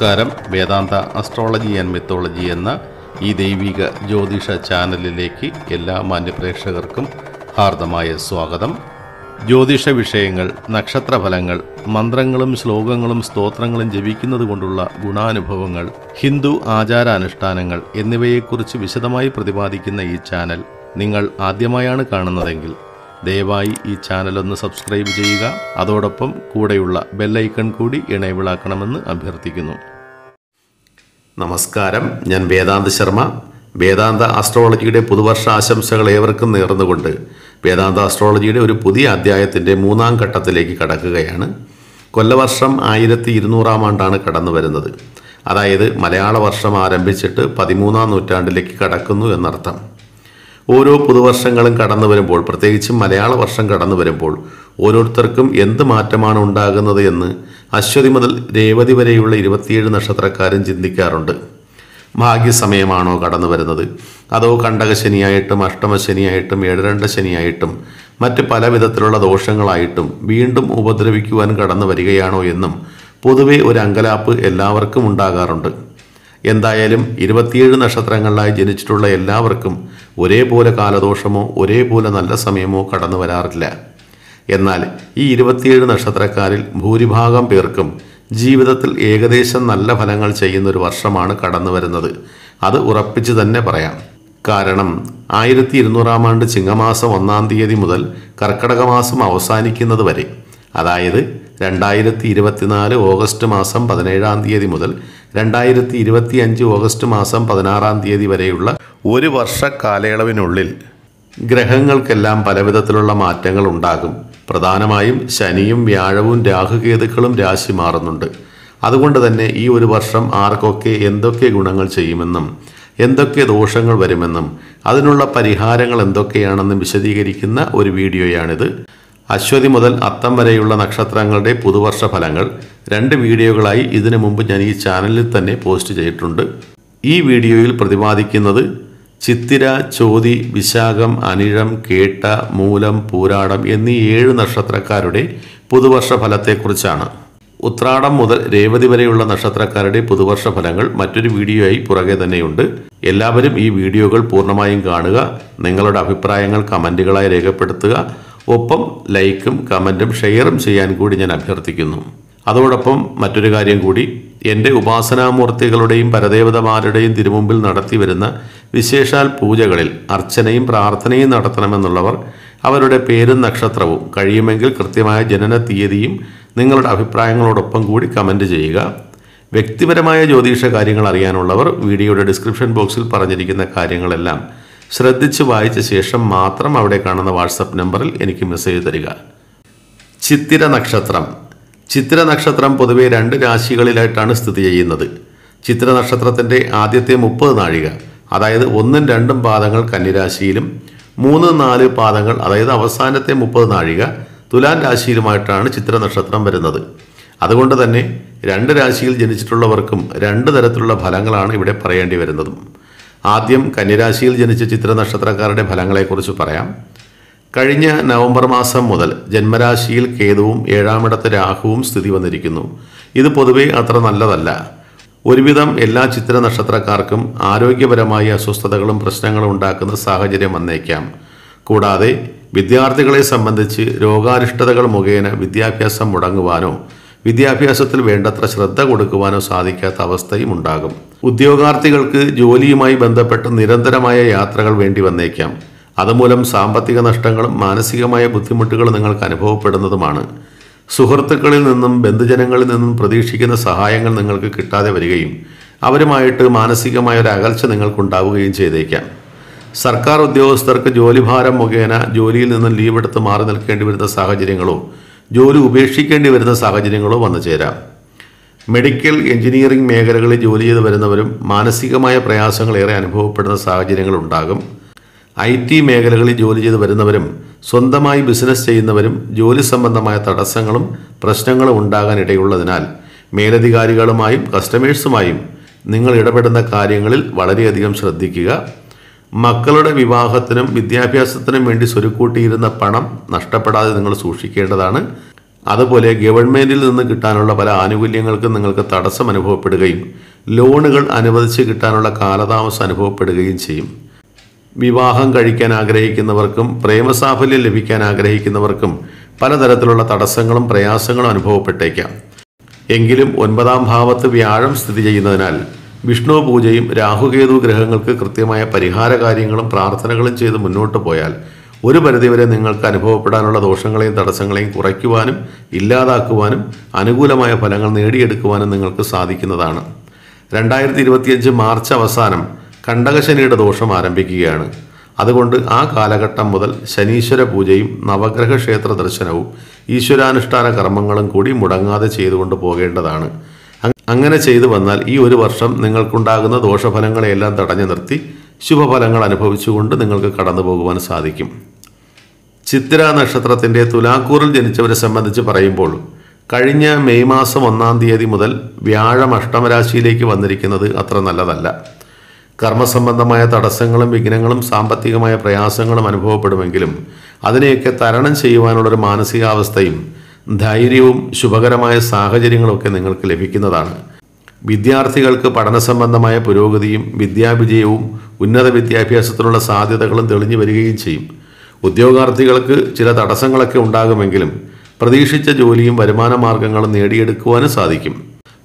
നമസ്കാരം വേദാന്ത astrology and methodology എന്ന ഈ ദൈവിക ജ്യോതിഷ ചാനലിലേക്ക് എല്ലാ മാന്യപ്രേക്ഷകർക്കും ഹാർദമായ സ്വാഗതം ജ്യോതിഷ വിഷയങ്ങൾ നക്ഷത്രഫലങ്ങൾ മന്ത്രങ്ങളും ശ്ലോകങ്ങളും സ്തോത്രങ്ങളും ജപിക്കുന്നത് കൊണ്ടുള്ള ഗുണാനുഭവങ്ങൾ ഹിന്ദു ആചാരാനുഷ്ഠാനങ്ങൾ എന്നിവയെക്കുറിച്ച് വിശദമായി പ്രതിപാദിക്കുന്ന ഈ ചാനൽ നിങ്ങൾ ആദ്യമായാണ് കാണുന്നതെങ്കിൽ ദയവായി ഈ ചാനലൊന്ന് സബ്സ്ക്രൈബ് ചെയ്യുക അതോടൊപ്പം കൂടെയുള്ള ബെല്ലൈക്കൺ കൂടി ഇണയവിളാക്കണമെന്ന് അഭ്യർത്ഥിക്കുന്നു നമസ്കാരം ഞാൻ വേദാന്ത് ശർമ്മ വേദാന്ത ആസ്ട്രോളജിയുടെ പുതുവർഷ ആശംസകൾ ഏവർക്കും നേർന്നുകൊണ്ട് വേദാന്ത ആസ്ട്രോളജിയുടെ ഒരു പുതിയ അധ്യായത്തിൻ്റെ മൂന്നാം ഘട്ടത്തിലേക്ക് കടക്കുകയാണ് കൊല്ലവർഷം ആയിരത്തി ഇരുന്നൂറാം ആണ്ടാണ് കടന്നു വരുന്നത് അതായത് മലയാള വർഷം ആരംഭിച്ചിട്ട് പതിമൂന്നാം നൂറ്റാണ്ടിലേക്ക് കടക്കുന്നു എന്നർത്ഥം ഓരോ പുതുവർഷങ്ങളും കടന്നു വരുമ്പോൾ പ്രത്യേകിച്ചും മലയാള വർഷം കടന്നു വരുമ്പോൾ ഓരോരുത്തർക്കും എന്ത് മാറ്റമാണ് ഉണ്ടാകുന്നത് എന്ന് അശ്വതി മുതൽ രേവതി വരെയുള്ള ഇരുപത്തിയേഴ് നക്ഷത്രക്കാരും ചിന്തിക്കാറുണ്ട് ഭാഗ്യസമയമാണോ കടന്നു വരുന്നത് അതോ കണ്ടകശനിയായിട്ടും അഷ്ടമശനിയായിട്ടും ഏഴരണ്ട ശനിയായിട്ടും മറ്റ് പല വിധത്തിലുള്ള ദോഷങ്ങളായിട്ടും വീണ്ടും ഉപദ്രവിക്കുവാൻ കടന്നു വരികയാണോ എന്നും പൊതുവെ ഒരു അങ്കലാപ്പ് എല്ലാവർക്കും ഉണ്ടാകാറുണ്ട് എന്തായാലും ഇരുപത്തിയേഴ് നക്ഷത്രങ്ങളിലായി ജനിച്ചിട്ടുള്ള എല്ലാവർക്കും ഒരേപോലെ കാലദോഷമോ ഒരേപോലെ നല്ല സമയമോ കടന്നു വരാറില്ല എന്നാൽ ഈ ഇരുപത്തിയേഴ് നക്ഷത്രക്കാരിൽ ഭൂരിഭാഗം പേർക്കും ജീവിതത്തിൽ ഏകദേശം നല്ല ഫലങ്ങൾ ചെയ്യുന്നൊരു വർഷമാണ് കടന്നു വരുന്നത് അത് ഉറപ്പിച്ചു തന്നെ പറയാം കാരണം ആയിരത്തി ഇരുന്നൂറാം ആണ്ട് ചിങ്ങമാസം ഒന്നാം തീയതി മുതൽ കർക്കടക മാസം അവസാനിക്കുന്നത് വരെ അതായത് രണ്ടായിരത്തി ഇരുപത്തിനാല് ഓഗസ്റ്റ് മാസം പതിനേഴാം തീയതി മുതൽ രണ്ടായിരത്തി ഇരുപത്തി അഞ്ച് ഓഗസ്റ്റ് മാസം പതിനാറാം തീയതി വരെയുള്ള ഒരു വർഷ കാലയളവിനുള്ളിൽ ഗ്രഹങ്ങൾക്കെല്ലാം പലവിധത്തിലുള്ള മാറ്റങ്ങൾ ഉണ്ടാകും പ്രധാനമായും ശനിയും വ്യാഴവും രാഹുകേതുക്കളും രാശി മാറുന്നുണ്ട് അതുകൊണ്ട് തന്നെ ഈ ഒരു വർഷം ആർക്കൊക്കെ എന്തൊക്കെ ഗുണങ്ങൾ ചെയ്യുമെന്നും എന്തൊക്കെ ദോഷങ്ങൾ വരുമെന്നും അതിനുള്ള പരിഹാരങ്ങൾ എന്തൊക്കെയാണെന്നും വിശദീകരിക്കുന്ന ഒരു വീഡിയോയാണിത് അശ്വതി മുതൽ അത്തം വരെയുള്ള നക്ഷത്രങ്ങളുടെ പുതുവർഷ ഫലങ്ങൾ രണ്ട് വീഡിയോകളായി ഇതിനു മുമ്പ് ഞാൻ ഈ ചാനലിൽ തന്നെ പോസ്റ്റ് ചെയ്തിട്ടുണ്ട് ഈ വീഡിയോയിൽ പ്രതിപാദിക്കുന്നത് ചിത്തിര ചോതി വിശാഖം അനിഴം കേട്ട മൂലം പൂരാടം എന്നീ ഏഴ് നക്ഷത്രക്കാരുടെ പുതുവർഷ ഫലത്തെക്കുറിച്ചാണ് ഉത്രാടം മുതൽ രേവതി വരെയുള്ള നക്ഷത്രക്കാരുടെ പുതുവർഷ ഫലങ്ങൾ മറ്റൊരു വീഡിയോയായി പുറകെ തന്നെയുണ്ട് എല്ലാവരും ഈ വീഡിയോകൾ പൂർണ്ണമായും കാണുക നിങ്ങളുടെ അഭിപ്രായങ്ങൾ കമൻറ്റുകളായി രേഖപ്പെടുത്തുക ഒപ്പം ലൈക്കും കമൻറ്റും ഷെയറും ചെയ്യാൻ കൂടി ഞാൻ അഭ്യർത്ഥിക്കുന്നു അതോടൊപ്പം മറ്റൊരു കാര്യം കൂടി എൻ്റെ ഉപാസനാമൂർത്തികളുടെയും പരദേവതമാരുടെയും തിരുമുമ്പിൽ നടത്തി വരുന്ന വിശേഷാൽ പൂജകളിൽ അർച്ചനയും പ്രാർത്ഥനയും നടത്തണമെന്നുള്ളവർ അവരുടെ പേരും നക്ഷത്രവും കഴിയുമെങ്കിൽ കൃത്യമായ ജനന തീയതിയും നിങ്ങളുടെ അഭിപ്രായങ്ങളോടൊപ്പം കൂടി കമൻറ്റ് ചെയ്യുക വ്യക്തിപരമായ ജ്യോതിഷ കാര്യങ്ങൾ അറിയാനുള്ളവർ വീഡിയോയുടെ ഡിസ്ക്രിപ്ഷൻ ബോക്സിൽ പറഞ്ഞിരിക്കുന്ന കാര്യങ്ങളെല്ലാം ശ്രദ്ധിച്ച് വായിച്ച ശേഷം മാത്രം അവിടെ കാണുന്ന വാട്സപ്പ് നമ്പറിൽ എനിക്ക് മെസ്സേജ് തരിക ചിത്തിര നക്ഷത്രം ചിത്തിര നക്ഷത്രം പൊതുവെ രണ്ട് രാശികളിലായിട്ടാണ് സ്ഥിതി ചെയ്യുന്നത് ചിത്ര നക്ഷത്രത്തിൻ്റെ ആദ്യത്തെ മുപ്പത് നാഴിക അതായത് ഒന്നും രണ്ടും പാദങ്ങൾ കന്നിരാശിയിലും മൂന്ന് നാല് പാദങ്ങൾ അതായത് അവസാനത്തെ മുപ്പത് നാഴിക തുലാൻ രാശിയിലുമായിട്ടാണ് ചിത്ര നക്ഷത്രം വരുന്നത് അതുകൊണ്ട് തന്നെ രണ്ട് രാശിയിൽ ജനിച്ചിട്ടുള്ളവർക്കും രണ്ട് തരത്തിലുള്ള ഫലങ്ങളാണ് ഇവിടെ പറയേണ്ടി വരുന്നതും ആദ്യം കന്യരാശിയിൽ ജനിച്ച ചിത്ര നക്ഷത്രക്കാരുടെ ഫലങ്ങളെക്കുറിച്ച് പറയാം കഴിഞ്ഞ നവംബർ മാസം മുതൽ ജന്മരാശിയിൽ കേതുവും ഏഴാമിടത്ത് രാഹുവും സ്ഥിതി വന്നിരിക്കുന്നു ഇത് പൊതുവേ അത്ര നല്ലതല്ല ഒരുവിധം എല്ലാ ചിത്ര നക്ഷത്രക്കാർക്കും ആരോഗ്യപരമായ അസ്വസ്ഥതകളും പ്രശ്നങ്ങളും ഉണ്ടാക്കുന്ന സാഹചര്യം വന്നേക്കാം കൂടാതെ വിദ്യാർത്ഥികളെ സംബന്ധിച്ച് രോഗാരിഷ്ടതകൾ മുഖേന വിദ്യാഭ്യാസം മുടങ്ങുവാനോ വിദ്യാഭ്യാസത്തിൽ വേണ്ടത്ര ശ്രദ്ധ കൊടുക്കുവാനോ സാധിക്കാത്ത അവസ്ഥയും ഉണ്ടാകും ഉദ്യോഗാർത്ഥികൾക്ക് ജോലിയുമായി ബന്ധപ്പെട്ട് നിരന്തരമായ യാത്രകൾ വേണ്ടി വന്നേക്കാം അതുമൂലം സാമ്പത്തിക നഷ്ടങ്ങളും മാനസികമായ ബുദ്ധിമുട്ടുകളും നിങ്ങൾക്ക് അനുഭവപ്പെടുന്നതുമാണ് സുഹൃത്തുക്കളിൽ നിന്നും ബന്ധുജനങ്ങളിൽ നിന്നും പ്രതീക്ഷിക്കുന്ന സഹായങ്ങൾ നിങ്ങൾക്ക് കിട്ടാതെ വരികയും അവരുമായിട്ട് മാനസികമായ ഒരു അകൽച്ച നിങ്ങൾക്കുണ്ടാവുകയും ചെയ്തേക്കാം സർക്കാർ ഉദ്യോഗസ്ഥർക്ക് ജോലിഭാരം മുഖേന ജോലിയിൽ നിന്നും ലീവെടുത്ത് മാറി നിൽക്കേണ്ടി വരുന്ന സാഹചര്യങ്ങളോ ജോലി ഉപേക്ഷിക്കേണ്ടി വരുന്ന സാഹചര്യങ്ങളോ വന്നു ചേരാം മെഡിക്കൽ എഞ്ചിനീയറിംഗ് മേഖലകളിൽ ജോലി ചെയ്തു വരുന്നവരും മാനസികമായ പ്രയാസങ്ങൾ ഏറെ അനുഭവപ്പെടുന്ന സാഹചര്യങ്ങൾ ഉണ്ടാകും ഐ ടി മേഖലകളിൽ ജോലി ചെയ്തു വരുന്നവരും സ്വന്തമായി ബിസിനസ് ചെയ്യുന്നവരും ജോലി സംബന്ധമായ തടസ്സങ്ങളും പ്രശ്നങ്ങളും ഉണ്ടാകാനിടയുള്ളതിനാൽ ഇടയുള്ളതിനാൽ മേലധികാരികളുമായും കസ്റ്റമേഴ്സുമായും നിങ്ങൾ ഇടപെടുന്ന കാര്യങ്ങളിൽ വളരെയധികം ശ്രദ്ധിക്കുക മക്കളുടെ വിവാഹത്തിനും വിദ്യാഭ്യാസത്തിനും വേണ്ടി സ്വരുക്കൂട്ടിയിരുന്ന പണം നഷ്ടപ്പെടാതെ നിങ്ങൾ സൂക്ഷിക്കേണ്ടതാണ് അതുപോലെ ഗവൺമെൻറ്റിൽ നിന്ന് കിട്ടാനുള്ള പല ആനുകൂല്യങ്ങൾക്കും നിങ്ങൾക്ക് തടസ്സം അനുഭവപ്പെടുകയും ലോണുകൾ അനുവദിച്ച് കിട്ടാനുള്ള കാലതാമസം അനുഭവപ്പെടുകയും ചെയ്യും വിവാഹം കഴിക്കാൻ ആഗ്രഹിക്കുന്നവർക്കും പ്രേമസാഫല്യം ലഭിക്കാൻ ആഗ്രഹിക്കുന്നവർക്കും പലതരത്തിലുള്ള തടസ്സങ്ങളും പ്രയാസങ്ങളും അനുഭവപ്പെട്ടേക്കാം എങ്കിലും ഒൻപതാം ഭാവത്ത് വ്യാഴം സ്ഥിതി ചെയ്യുന്നതിനാൽ വിഷ്ണു പൂജയും രാഹുകേതു ഗ്രഹങ്ങൾക്ക് കൃത്യമായ പരിഹാര കാര്യങ്ങളും പ്രാർത്ഥനകളും ചെയ്ത് മുന്നോട്ട് പോയാൽ ഒരു പരിധിവരെ നിങ്ങൾക്ക് അനുഭവപ്പെടാനുള്ള ദോഷങ്ങളെയും തടസ്സങ്ങളെയും കുറയ്ക്കുവാനും ഇല്ലാതാക്കുവാനും അനുകൂലമായ ഫലങ്ങൾ നേടിയെടുക്കുവാനും നിങ്ങൾക്ക് സാധിക്കുന്നതാണ് രണ്ടായിരത്തി ഇരുപത്തിയഞ്ച് മാർച്ച് അവസാനം കണ്ടകശനിയുടെ ദോഷം ആരംഭിക്കുകയാണ് അതുകൊണ്ട് ആ കാലഘട്ടം മുതൽ ശനീശ്വര പൂജയും നവഗ്രഹ ക്ഷേത്ര ദർശനവും ഈശ്വരാനുഷ്ഠാന കർമ്മങ്ങളും കൂടി മുടങ്ങാതെ ചെയ്തുകൊണ്ട് പോകേണ്ടതാണ് അങ്ങനെ ചെയ്തു വന്നാൽ ഈ ഒരു വർഷം നിങ്ങൾക്കുണ്ടാകുന്ന ദോഷഫലങ്ങളെയെല്ലാം തടഞ്ഞു നിർത്തി ശുഭഫലങ്ങൾ അനുഭവിച്ചുകൊണ്ട് നിങ്ങൾക്ക് കടന്നു പോകുവാൻ സാധിക്കും ചിത്ര നക്ഷത്രത്തിൻ്റെ തുലാക്കൂറിൽ ജനിച്ചവരെ സംബന്ധിച്ച് പറയുമ്പോൾ കഴിഞ്ഞ മെയ് മാസം ഒന്നാം തീയതി മുതൽ വ്യാഴം അഷ്ടമരാശിയിലേക്ക് വന്നിരിക്കുന്നത് അത്ര നല്ലതല്ല കർമ്മസംബന്ധമായ തടസ്സങ്ങളും വിഘ്നങ്ങളും സാമ്പത്തികമായ പ്രയാസങ്ങളും അനുഭവപ്പെടുമെങ്കിലും അതിനെയൊക്കെ തരണം ചെയ്യുവാനുള്ളൊരു മാനസികാവസ്ഥയും ധൈര്യവും ശുഭകരമായ സാഹചര്യങ്ങളൊക്കെ നിങ്ങൾക്ക് ലഭിക്കുന്നതാണ് വിദ്യാർത്ഥികൾക്ക് പഠന സംബന്ധമായ പുരോഗതിയും വിദ്യാവിജയവും ഉന്നത വിദ്യാഭ്യാസത്തിനുള്ള സാധ്യതകളും തെളിഞ്ഞു വരികയും ചെയ്യും ഉദ്യോഗാർത്ഥികൾക്ക് ചില തടസ്സങ്ങളൊക്കെ ഉണ്ടാകുമെങ്കിലും പ്രതീക്ഷിച്ച ജോലിയും വരുമാന മാർഗങ്ങളും നേടിയെടുക്കുവാനും സാധിക്കും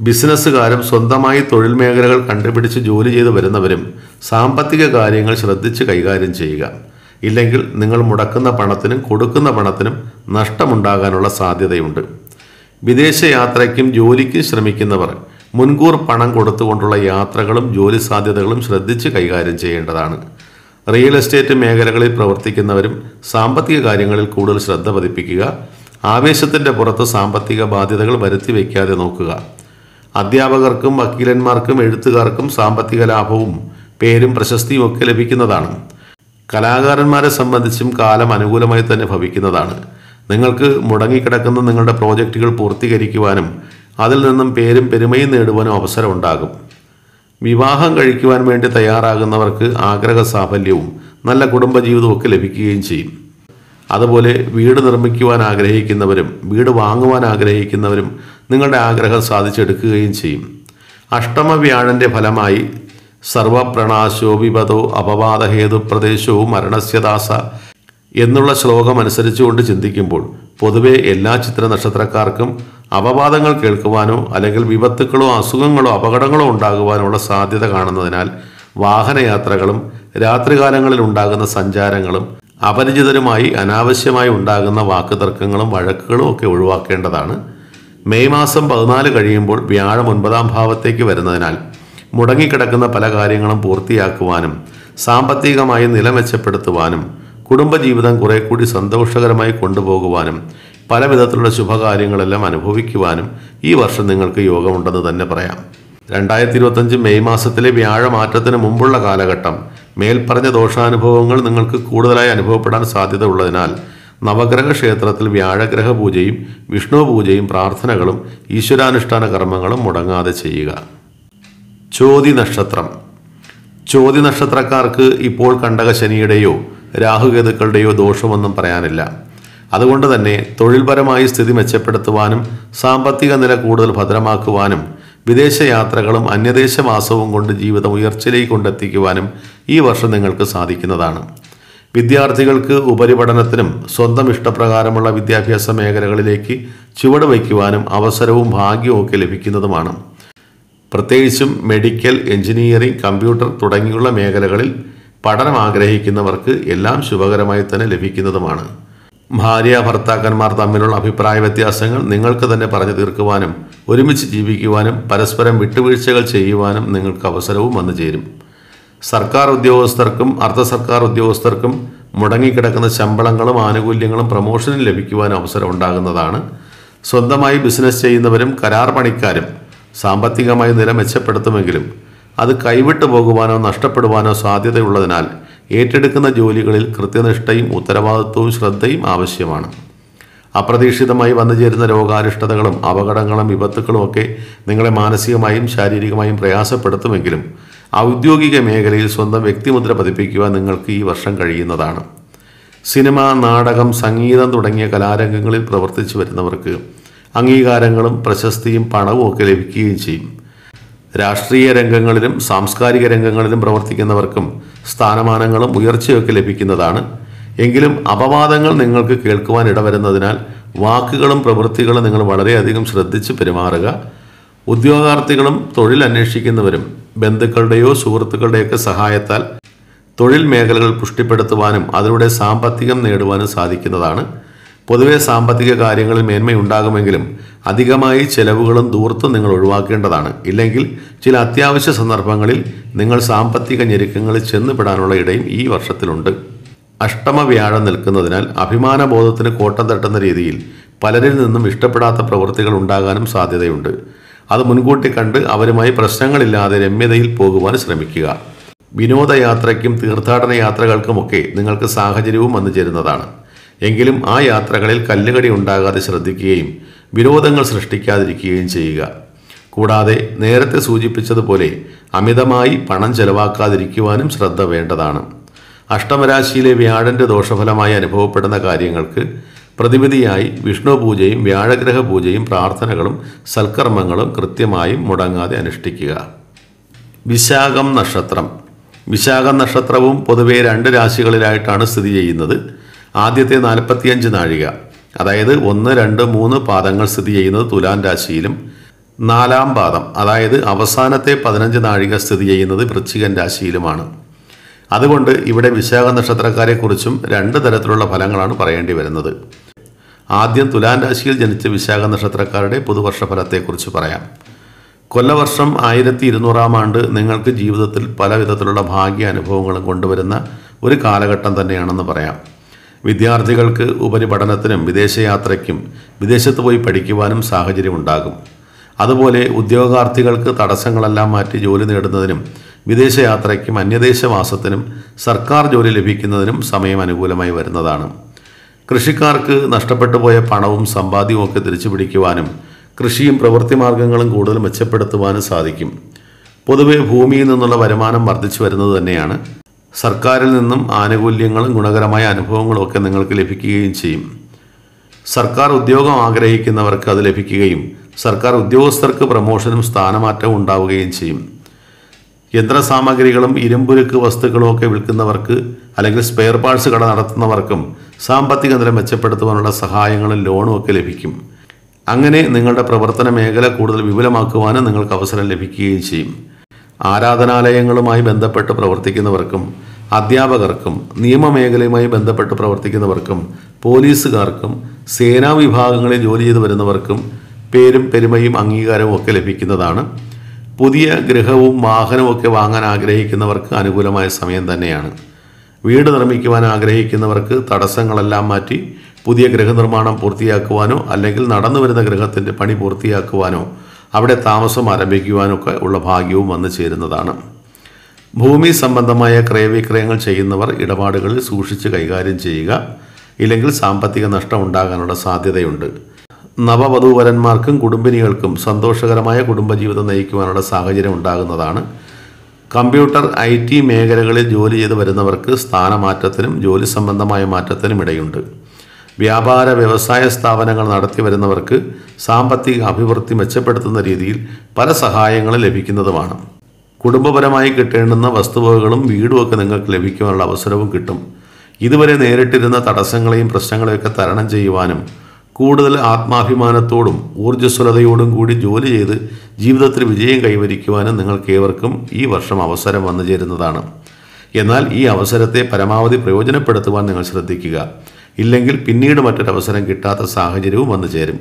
ബിസിനസ്സുകാരും സ്വന്തമായി തൊഴിൽ മേഖലകൾ കണ്ടുപിടിച്ച് ജോലി ചെയ്തു വരുന്നവരും സാമ്പത്തിക കാര്യങ്ങൾ ശ്രദ്ധിച്ച് കൈകാര്യം ചെയ്യുക ഇല്ലെങ്കിൽ നിങ്ങൾ മുടക്കുന്ന പണത്തിനും കൊടുക്കുന്ന പണത്തിനും നഷ്ടമുണ്ടാകാനുള്ള സാധ്യതയുണ്ട് വിദേശയാത്രയ്ക്കും ജോലിക്കും ശ്രമിക്കുന്നവർ മുൻകൂർ പണം കൊടുത്തുകൊണ്ടുള്ള യാത്രകളും ജോലി സാധ്യതകളും ശ്രദ്ധിച്ച് കൈകാര്യം ചെയ്യേണ്ടതാണ് റിയൽ എസ്റ്റേറ്റ് മേഖലകളിൽ പ്രവർത്തിക്കുന്നവരും സാമ്പത്തിക കാര്യങ്ങളിൽ കൂടുതൽ ശ്രദ്ധ പതിപ്പിക്കുക ആവേശത്തിൻ്റെ പുറത്ത് സാമ്പത്തിക ബാധ്യതകൾ വരുത്തി വയ്ക്കാതെ നോക്കുക അധ്യാപകർക്കും വക്കീലന്മാർക്കും എഴുത്തുകാർക്കും സാമ്പത്തിക ലാഭവും പേരും പ്രശസ്തിയും ഒക്കെ ലഭിക്കുന്നതാണ് കലാകാരന്മാരെ സംബന്ധിച്ചും കാലം അനുകൂലമായി തന്നെ ഭവിക്കുന്നതാണ് നിങ്ങൾക്ക് മുടങ്ങിക്കിടക്കുന്ന നിങ്ങളുടെ പ്രോജക്റ്റുകൾ പൂർത്തീകരിക്കുവാനും അതിൽ നിന്നും പേരും പെരുമയും നേടുവാനും അവസരം ഉണ്ടാകും വിവാഹം കഴിക്കുവാൻ വേണ്ടി തയ്യാറാകുന്നവർക്ക് ആഗ്രഹ സാഫല്യവും നല്ല കുടുംബജീവിതവും ഒക്കെ ലഭിക്കുകയും ചെയ്യും അതുപോലെ വീട് നിർമ്മിക്കുവാൻ ആഗ്രഹിക്കുന്നവരും വീട് വാങ്ങുവാൻ ആഗ്രഹിക്കുന്നവരും നിങ്ങളുടെ ആഗ്രഹം സാധിച്ചെടുക്കുകയും ചെയ്യും അഷ്ടമ വ്യാഴൻ്റെ ഫലമായി അപവാദഹേതു പ്രദേശോ മരണസ്യദാസ എന്നുള്ള ശ്ലോകം അനുസരിച്ചുകൊണ്ട് ചിന്തിക്കുമ്പോൾ പൊതുവെ എല്ലാ ചിത്ര നക്ഷത്രക്കാർക്കും അപവാദങ്ങൾ കേൾക്കുവാനോ അല്ലെങ്കിൽ വിപത്തുക്കളോ അസുഖങ്ങളോ അപകടങ്ങളോ ഉണ്ടാകുവാനുള്ള സാധ്യത കാണുന്നതിനാൽ വാഹനയാത്രകളും രാത്രികാലങ്ങളിൽ ഉണ്ടാകുന്ന സഞ്ചാരങ്ങളും അപരിചിതരുമായി അനാവശ്യമായി ഉണ്ടാകുന്ന വാക്കുതർക്കങ്ങളും വഴക്കുകളും ഒക്കെ ഒഴിവാക്കേണ്ടതാണ് മെയ് മാസം പതിനാല് കഴിയുമ്പോൾ വ്യാഴം ഒൻപതാം ഭാവത്തേക്ക് വരുന്നതിനാൽ മുടങ്ങിക്കിടക്കുന്ന പല കാര്യങ്ങളും പൂർത്തിയാക്കുവാനും സാമ്പത്തികമായി നില മെച്ചപ്പെടുത്തുവാനും കുടുംബജീവിതം കുറെ കൂടി സന്തോഷകരമായി കൊണ്ടുപോകുവാനും പല വിധത്തിലുള്ള ശുഭകാര്യങ്ങളെല്ലാം അനുഭവിക്കുവാനും ഈ വർഷം നിങ്ങൾക്ക് യോഗമുണ്ടെന്ന് തന്നെ പറയാം രണ്ടായിരത്തി ഇരുപത്തഞ്ച് മെയ് മാസത്തിലെ വ്യാഴമാറ്റത്തിന് മുമ്പുള്ള കാലഘട്ടം മേൽപ്പറഞ്ഞ ദോഷാനുഭവങ്ങൾ നിങ്ങൾക്ക് കൂടുതലായി അനുഭവപ്പെടാൻ സാധ്യത ഉള്ളതിനാൽ നവഗ്രഹ ക്ഷേത്രത്തിൽ വ്യാഴഗ്രഹ പൂജയും വിഷ്ണു പൂജയും പ്രാർത്ഥനകളും ഈശ്വരാനുഷ്ഠാന കർമ്മങ്ങളും മുടങ്ങാതെ ചെയ്യുക ചോതി നക്ഷത്രം ചോതി നക്ഷത്രക്കാർക്ക് ഇപ്പോൾ കണ്ടക ശനിയുടെയോ രാഹുകേതുക്കളുടെയോ ദോഷമൊന്നും പറയാനില്ല അതുകൊണ്ട് തന്നെ തൊഴിൽപരമായി സ്ഥിതി മെച്ചപ്പെടുത്തുവാനും സാമ്പത്തിക നില കൂടുതൽ ഭദ്രമാക്കുവാനും വിദേശ അന്യദേശ അന്യദേശവാസവും കൊണ്ട് ജീവിതം ഉയർച്ചയിലേക്ക് കൊണ്ടെത്തിക്കുവാനും ഈ വർഷം നിങ്ങൾക്ക് സാധിക്കുന്നതാണ് വിദ്യാർത്ഥികൾക്ക് ഉപരിപഠനത്തിനും സ്വന്തം ഇഷ്ടപ്രകാരമുള്ള വിദ്യാഭ്യാസ മേഖലകളിലേക്ക് ചുവട് വയ്ക്കുവാനും അവസരവും ഭാഗ്യവും ഒക്കെ ലഭിക്കുന്നതുമാണ് പ്രത്യേകിച്ചും മെഡിക്കൽ എഞ്ചിനീയറിംഗ് കമ്പ്യൂട്ടർ തുടങ്ങിയുള്ള മേഖലകളിൽ പഠനം ആഗ്രഹിക്കുന്നവർക്ക് എല്ലാം ശുഭകരമായി തന്നെ ലഭിക്കുന്നതുമാണ് ഭാര്യ ഭർത്താക്കന്മാർ തമ്മിലുള്ള അഭിപ്രായ വ്യത്യാസങ്ങൾ നിങ്ങൾക്ക് തന്നെ പറഞ്ഞു തീർക്കുവാനും ഒരുമിച്ച് ജീവിക്കുവാനും പരസ്പരം വിട്ടുവീഴ്ചകൾ ചെയ്യുവാനും നിങ്ങൾക്ക് അവസരവും വന്നു ചേരും സർക്കാർ ഉദ്യോഗസ്ഥർക്കും അർദ്ധ സർക്കാർ ഉദ്യോഗസ്ഥർക്കും മുടങ്ങിക്കിടക്കുന്ന ശമ്പളങ്ങളും ആനുകൂല്യങ്ങളും പ്രമോഷനും ലഭിക്കുവാനും അവസരം ഉണ്ടാകുന്നതാണ് സ്വന്തമായി ബിസിനസ് ചെയ്യുന്നവരും കരാർ പണിക്കാരും സാമ്പത്തികമായി നില മെച്ചപ്പെടുത്തുമെങ്കിലും അത് കൈവിട്ടു പോകുവാനോ നഷ്ടപ്പെടുവാനോ സാധ്യതയുള്ളതിനാൽ ഏറ്റെടുക്കുന്ന ജോലികളിൽ കൃത്യനിഷ്ഠയും ഉത്തരവാദിത്വവും ശ്രദ്ധയും ആവശ്യമാണ് അപ്രതീക്ഷിതമായി വന്നുചേരുന്ന രോഗാരിഷ്ടതകളും അപകടങ്ങളും വിപത്തുക്കളും ഒക്കെ നിങ്ങളെ മാനസികമായും ശാരീരികമായും പ്രയാസപ്പെടുത്തുമെങ്കിലും ഔദ്യോഗിക മേഖലയിൽ സ്വന്തം വ്യക്തിമുദ്ര പതിപ്പിക്കുവാൻ നിങ്ങൾക്ക് ഈ വർഷം കഴിയുന്നതാണ് സിനിമ നാടകം സംഗീതം തുടങ്ങിയ കലാരംഗങ്ങളിൽ പ്രവർത്തിച്ചു വരുന്നവർക്ക് അംഗീകാരങ്ങളും പ്രശസ്തിയും പണവും ഒക്കെ ലഭിക്കുകയും ചെയ്യും രാഷ്ട്രീയ രംഗങ്ങളിലും സാംസ്കാരിക രംഗങ്ങളിലും പ്രവർത്തിക്കുന്നവർക്കും സ്ഥാനമാനങ്ങളും ഉയർച്ചയൊക്കെ ലഭിക്കുന്നതാണ് എങ്കിലും അപവാദങ്ങൾ നിങ്ങൾക്ക് കേൾക്കുവാൻ ഇടവരുന്നതിനാൽ വാക്കുകളും പ്രവൃത്തികളും നിങ്ങൾ വളരെയധികം ശ്രദ്ധിച്ച് പെരുമാറുക ഉദ്യോഗാർത്ഥികളും തൊഴിൽ അന്വേഷിക്കുന്നവരും ബന്ധുക്കളുടെയോ സുഹൃത്തുക്കളുടെയൊക്കെ സഹായത്താൽ തൊഴിൽ മേഖലകൾ പുഷ്ടിപ്പെടുത്തുവാനും അതിലൂടെ സാമ്പത്തികം നേടുവാനും സാധിക്കുന്നതാണ് പൊതുവെ സാമ്പത്തിക കാര്യങ്ങളിൽ മേന്മയുണ്ടാകുമെങ്കിലും അധികമായി ചെലവുകളും ദൂർത്തും നിങ്ങൾ ഒഴിവാക്കേണ്ടതാണ് ഇല്ലെങ്കിൽ ചില അത്യാവശ്യ സന്ദർഭങ്ങളിൽ നിങ്ങൾ സാമ്പത്തിക ഞെരുക്കങ്ങളിൽ ചെന്നുപെടാനുള്ള ഇടയും ഈ വർഷത്തിലുണ്ട് അഷ്ടമ വ്യാഴം നിൽക്കുന്നതിനാൽ അഭിമാനബോധത്തിന് കോട്ടം തട്ടുന്ന രീതിയിൽ പലരിൽ നിന്നും ഇഷ്ടപ്പെടാത്ത പ്രവൃത്തികൾ ഉണ്ടാകാനും സാധ്യതയുണ്ട് അത് മുൻകൂട്ടി കണ്ട് അവരുമായി പ്രശ്നങ്ങളില്ലാതെ രമ്യതയിൽ പോകുവാൻ ശ്രമിക്കുക വിനോദയാത്രയ്ക്കും തീർത്ഥാടന യാത്രകൾക്കുമൊക്കെ നിങ്ങൾക്ക് സാഹചര്യവും വന്നു ചേരുന്നതാണ് എങ്കിലും ആ യാത്രകളിൽ കല്ലുകടി ഉണ്ടാകാതെ ശ്രദ്ധിക്കുകയും വിരോധങ്ങൾ സൃഷ്ടിക്കാതിരിക്കുകയും ചെയ്യുക കൂടാതെ നേരത്തെ സൂചിപ്പിച്ചതുപോലെ അമിതമായി പണം ചെലവാക്കാതിരിക്കുവാനും ശ്രദ്ധ വേണ്ടതാണ് അഷ്ടമരാശിയിലെ വ്യാഴൻ്റെ ദോഷഫലമായി അനുഭവപ്പെടുന്ന കാര്യങ്ങൾക്ക് പ്രതിവിധിയായി വിഷ്ണു പൂജയും വ്യാഴഗ്രഹ പൂജയും പ്രാർത്ഥനകളും സൽക്കർമ്മങ്ങളും കൃത്യമായും മുടങ്ങാതെ അനുഷ്ഠിക്കുക വിശാഖം നക്ഷത്രം വിശാഖ നക്ഷത്രവും പൊതുവെ രണ്ട് രാശികളിലായിട്ടാണ് സ്ഥിതി ചെയ്യുന്നത് ആദ്യത്തെ നാൽപ്പത്തിയഞ്ച് നാഴിക അതായത് ഒന്ന് രണ്ട് മൂന്ന് പാദങ്ങൾ സ്ഥിതി ചെയ്യുന്നത് തുലാം രാശിയിലും നാലാം പാദം അതായത് അവസാനത്തെ പതിനഞ്ച് നാഴിക സ്ഥിതി ചെയ്യുന്നത് വൃശ്ചികൻ രാശിയിലുമാണ് അതുകൊണ്ട് ഇവിടെ വിശാഖ നക്ഷത്രക്കാരെക്കുറിച്ചും രണ്ട് തരത്തിലുള്ള ഫലങ്ങളാണ് പറയേണ്ടി വരുന്നത് ആദ്യം തുലാം രാശിയിൽ ജനിച്ച വിശാഖ നക്ഷത്രക്കാരുടെ പുതുവർഷ ഫലത്തെക്കുറിച്ച് പറയാം കൊല്ലവർഷം ആയിരത്തി ഇരുന്നൂറാം ആണ്ട് നിങ്ങൾക്ക് ജീവിതത്തിൽ പല വിധത്തിലുള്ള ഭാഗ്യ അനുഭവങ്ങളും കൊണ്ടുവരുന്ന ഒരു കാലഘട്ടം തന്നെയാണെന്ന് പറയാം വിദ്യാർത്ഥികൾക്ക് ഉപരിപഠനത്തിനും വിദേശയാത്രയ്ക്കും വിദേശത്ത് പോയി പഠിക്കുവാനും സാഹചര്യമുണ്ടാകും അതുപോലെ ഉദ്യോഗാർത്ഥികൾക്ക് തടസ്സങ്ങളെല്ലാം മാറ്റി ജോലി നേടുന്നതിനും വിദേശയാത്രയ്ക്കും അന്യദേശവാസത്തിനും സർക്കാർ ജോലി ലഭിക്കുന്നതിനും സമയം അനുകൂലമായി വരുന്നതാണ് കൃഷിക്കാർക്ക് നഷ്ടപ്പെട്ടു പോയ പണവും സമ്പാദ്യവും ഒക്കെ തിരിച്ചു പിടിക്കുവാനും കൃഷിയും പ്രവൃത്തി മാർഗങ്ങളും കൂടുതൽ മെച്ചപ്പെടുത്തുവാനും സാധിക്കും പൊതുവെ ഭൂമിയിൽ നിന്നുള്ള വരുമാനം വർദ്ധിച്ചു വരുന്നത് തന്നെയാണ് സർക്കാരിൽ നിന്നും ആനുകൂല്യങ്ങളും ഗുണകരമായ അനുഭവങ്ങളും ഒക്കെ നിങ്ങൾക്ക് ലഭിക്കുകയും ചെയ്യും സർക്കാർ ഉദ്യോഗം ആഗ്രഹിക്കുന്നവർക്ക് അത് ലഭിക്കുകയും സർക്കാർ ഉദ്യോഗസ്ഥർക്ക് പ്രമോഷനും സ്ഥാനമാറ്റവും ഉണ്ടാവുകയും ചെയ്യും യന്ത്രസാമഗ്രികളും ഇരുമ്പുരുക്ക് വസ്തുക്കളും ഒക്കെ വിൽക്കുന്നവർക്ക് അല്ലെങ്കിൽ സ്പെയർ പാർട്സ് കട നടത്തുന്നവർക്കും സാമ്പത്തിക നില മെച്ചപ്പെടുത്തുവാനുള്ള സഹായങ്ങളും ലോണും ഒക്കെ ലഭിക്കും അങ്ങനെ നിങ്ങളുടെ പ്രവർത്തന മേഖല കൂടുതൽ വിപുലമാക്കുവാനും നിങ്ങൾക്ക് അവസരം ലഭിക്കുകയും ചെയ്യും ആരാധനാലയങ്ങളുമായി ബന്ധപ്പെട്ട് പ്രവർത്തിക്കുന്നവർക്കും അധ്യാപകർക്കും നിയമമേഖലയുമായി ബന്ധപ്പെട്ട് പ്രവർത്തിക്കുന്നവർക്കും പോലീസുകാർക്കും സേനാ വിഭാഗങ്ങളിൽ ജോലി ചെയ്തു വരുന്നവർക്കും പേരും പെരുമയും അംഗീകാരവും ഒക്കെ ലഭിക്കുന്നതാണ് പുതിയ ഗൃഹവും വാഹനവും ഒക്കെ വാങ്ങാൻ ആഗ്രഹിക്കുന്നവർക്ക് അനുകൂലമായ സമയം തന്നെയാണ് വീട് നിർമ്മിക്കുവാൻ ആഗ്രഹിക്കുന്നവർക്ക് തടസ്സങ്ങളെല്ലാം മാറ്റി പുതിയ ഗൃഹനിർമ്മാണം പൂർത്തിയാക്കുവാനോ അല്ലെങ്കിൽ നടന്നു വരുന്ന ഗൃഹത്തിൻ്റെ പണി പൂർത്തിയാക്കുവാനോ അവിടെ താമസം ആരംഭിക്കുവാനൊക്കെ ഉള്ള ഭാഗ്യവും വന്നു ചേരുന്നതാണ് ഭൂമി സംബന്ധമായ ക്രയവിക്രയങ്ങൾ ചെയ്യുന്നവർ ഇടപാടുകളിൽ സൂക്ഷിച്ച് കൈകാര്യം ചെയ്യുക ഇല്ലെങ്കിൽ സാമ്പത്തിക നഷ്ടം ഉണ്ടാകാനുള്ള സാധ്യതയുണ്ട് നവവധൂവരന്മാർക്കും കുടുംബിനികൾക്കും സന്തോഷകരമായ കുടുംബജീവിതം നയിക്കുവാനുള്ള സാഹചര്യം ഉണ്ടാകുന്നതാണ് കമ്പ്യൂട്ടർ ഐ ടി മേഖലകളിൽ ജോലി ചെയ്ത് വരുന്നവർക്ക് സ്ഥാനമാറ്റത്തിനും ജോലി സംബന്ധമായ മാറ്റത്തിനും ഇടയുണ്ട് വ്യാപാര വ്യവസായ സ്ഥാപനങ്ങൾ നടത്തി വരുന്നവർക്ക് സാമ്പത്തിക അഭിവൃദ്ധി മെച്ചപ്പെടുത്തുന്ന രീതിയിൽ പല സഹായങ്ങളും ലഭിക്കുന്നതുമാണ് കുടുംബപരമായി കിട്ടേണ്ടുന്ന വസ്തുവകകളും വീടുമൊക്കെ നിങ്ങൾക്ക് ലഭിക്കുവാനുള്ള അവസരവും കിട്ടും ഇതുവരെ നേരിട്ടിരുന്ന തടസ്സങ്ങളെയും പ്രശ്നങ്ങളെയൊക്കെ തരണം ചെയ്യുവാനും കൂടുതൽ ആത്മാഭിമാനത്തോടും ഊർജ്ജസ്വലതയോടും കൂടി ജോലി ചെയ്ത് ജീവിതത്തിൽ വിജയം കൈവരിക്കുവാനും ഏവർക്കും ഈ വർഷം അവസരം വന്നു ചേരുന്നതാണ് എന്നാൽ ഈ അവസരത്തെ പരമാവധി പ്രയോജനപ്പെടുത്തുവാൻ നിങ്ങൾ ശ്രദ്ധിക്കുക ഇല്ലെങ്കിൽ പിന്നീട് മറ്റൊരവസരം കിട്ടാത്ത സാഹചര്യവും വന്നു ചേരും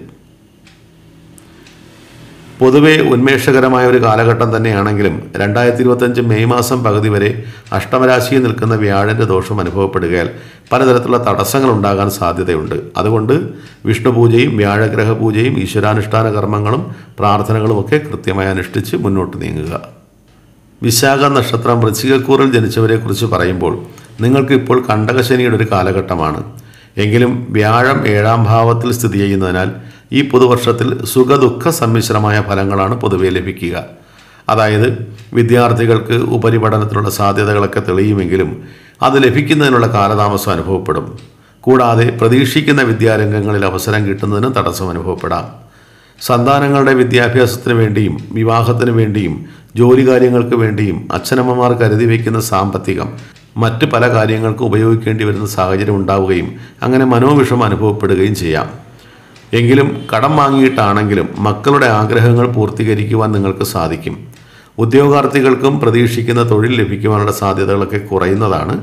പൊതുവെ ഉന്മേഷകരമായ ഒരു കാലഘട്ടം തന്നെയാണെങ്കിലും രണ്ടായിരത്തി ഇരുപത്തഞ്ച് മെയ് മാസം പകുതി വരെ അഷ്ടമരാശിയിൽ നിൽക്കുന്ന വ്യാഴൻ്റെ ദോഷം അനുഭവപ്പെടുകയാൽ പലതരത്തിലുള്ള തടസ്സങ്ങൾ ഉണ്ടാകാൻ സാധ്യതയുണ്ട് അതുകൊണ്ട് വിഷ്ണു പൂജയും വ്യാഴഗ്രഹ പൂജയും ഈശ്വരാനുഷ്ഠാന കർമ്മങ്ങളും പ്രാർത്ഥനകളുമൊക്കെ കൃത്യമായി അനുഷ്ഠിച്ച് മുന്നോട്ട് നീങ്ങുക വിശാഖ നക്ഷത്രം വൃശ്ചികക്കൂറിൽ ജനിച്ചവരെക്കുറിച്ച് പറയുമ്പോൾ നിങ്ങൾക്ക് ഇപ്പോൾ കണ്ടകശനിയുടെ ഒരു കാലഘട്ടമാണ് എങ്കിലും വ്യാഴം ഏഴാം ഭാവത്തിൽ സ്ഥിതി ചെയ്യുന്നതിനാൽ ഈ പുതുവർഷത്തിൽ സുഖദുഃഖ സമ്മിശ്രമായ ഫലങ്ങളാണ് പൊതുവെ ലഭിക്കുക അതായത് വിദ്യാർത്ഥികൾക്ക് ഉപരിപഠനത്തിനുള്ള സാധ്യതകളൊക്കെ തെളിയുമെങ്കിലും അത് ലഭിക്കുന്നതിനുള്ള കാലതാമസം അനുഭവപ്പെടും കൂടാതെ പ്രതീക്ഷിക്കുന്ന വിദ്യാരംഗങ്ങളിൽ അവസരം കിട്ടുന്നതിനും തടസ്സം അനുഭവപ്പെടാം സന്താനങ്ങളുടെ വിദ്യാഭ്യാസത്തിന് വേണ്ടിയും വിവാഹത്തിന് വേണ്ടിയും ജോലി കാര്യങ്ങൾക്ക് വേണ്ടിയും അച്ഛനമ്മമാർ കരുതി വയ്ക്കുന്ന സാമ്പത്തികം മറ്റ് പല കാര്യങ്ങൾക്ക് ഉപയോഗിക്കേണ്ടി വരുന്ന സാഹചര്യം ഉണ്ടാവുകയും അങ്ങനെ മനോവിഷമം അനുഭവപ്പെടുകയും ചെയ്യാം എങ്കിലും കടം വാങ്ങിയിട്ടാണെങ്കിലും മക്കളുടെ ആഗ്രഹങ്ങൾ പൂർത്തീകരിക്കുവാൻ നിങ്ങൾക്ക് സാധിക്കും ഉദ്യോഗാർത്ഥികൾക്കും പ്രതീക്ഷിക്കുന്ന തൊഴിൽ ലഭിക്കുവാനുള്ള സാധ്യതകളൊക്കെ കുറയുന്നതാണ്